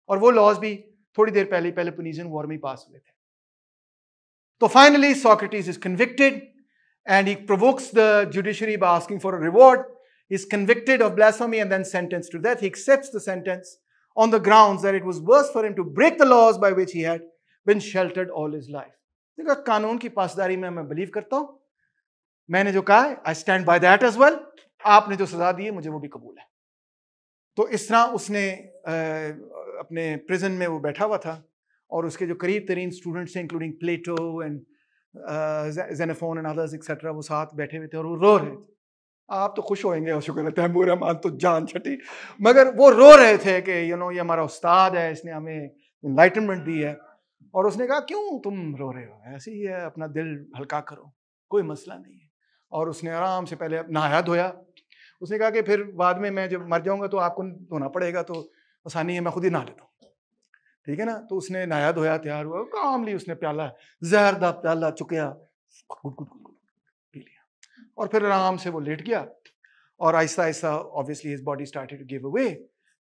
और वो लॉज भी थोड़ी देर पहले पहले पुनीजन वॉर में पास हुए थे तो finally Socrates is convicted and he provokes the judiciary by asking for a reward is convicted of blasphemy and then sentence to death he accepts the sentence on the grounds that it was worse for him to break the laws by which he had been sheltered all his life देखो कानून की पासदारी में मैं believe करता हूं मैंने जो कहा I stand by that as well आपने जो सजा दी है मुझे वो भी कबूल है तो इस तरह उसने आ, अपने प्रिजन में वो बैठा हुआ था और उसके जो करीब तरीन स्टूडेंट्स थे including Plato and Xenophon and others etcetera वो साथ बैठे हुए थे और वो रो रहे थे आप तो खुश होएंगे और शुक्र है बुरा तो जान छटी मगर वो रो रहे थे कि यू नो ये हमारा उस्ताद है इसने हमें इन्लाइटनमेंट दी है और उसने कहा क्यों तुम रो रहे हो ऐसे ही है अपना दिल हल्का करो कोई मसला नहीं है और उसने आराम से पहले नहाया धोया उसने कहा कि फिर बाद में मैं जब मर जाऊंगा तो आपको धोना पड़ेगा तो आसानी है मैं खुद ही नहा लेता हूँ ठीक है ना तो उसने नहाया धोया तैयार हुआ काम ली उसने प्याला जहर दा प्याला चुकया गुट गुट गुट पी लिया और फिर आराम से वो लेट गया और आहिस्ता आहिस्ता obviously his body started to give away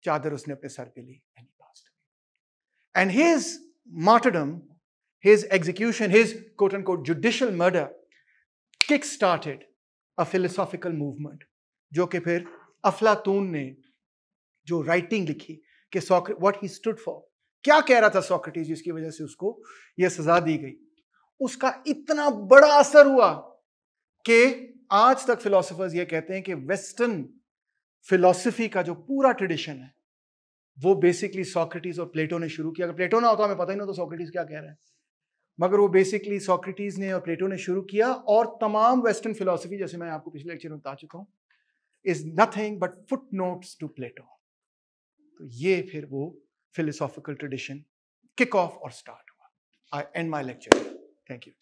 चादर उसने अपने सर पे ली and and his his execution his quote and quote judicial murder kick started a philosophical movement जो कि फिर अफलातून ने जो राइटिंग लिखी कि व्हाट ही स्टूड फॉर क्या कह रहा था सॉक्रेटिस जिसकी वजह से उसको यह सजा दी गई उसका इतना बड़ा असर हुआ कि आज तक फिलोसफर्स ये कहते हैं कि वेस्टर्न फिलोसफी का जो पूरा ट्रेडिशन है वो बेसिकली सॉक्रेटिस और प्लेटो ने शुरू किया अगर प्लेटो ना होता तो हमें पता ही ना तो सॉक्रेटिस क्या कह रहे हैं मगर वो बेसिकली सॉक्रेटिस ने और प्लेटो ने शुरू किया और तमाम वेस्टर्न फिलोसफी जैसे मैं आपको पिछले लेक्चर में बता चुका हूँ is nothing but footnotes to Plato तो ये फिर वो फिलोसॉफिकल ट्रेडिशन किक ऑफ और स्टार्ट हुआ I end my lecture thank you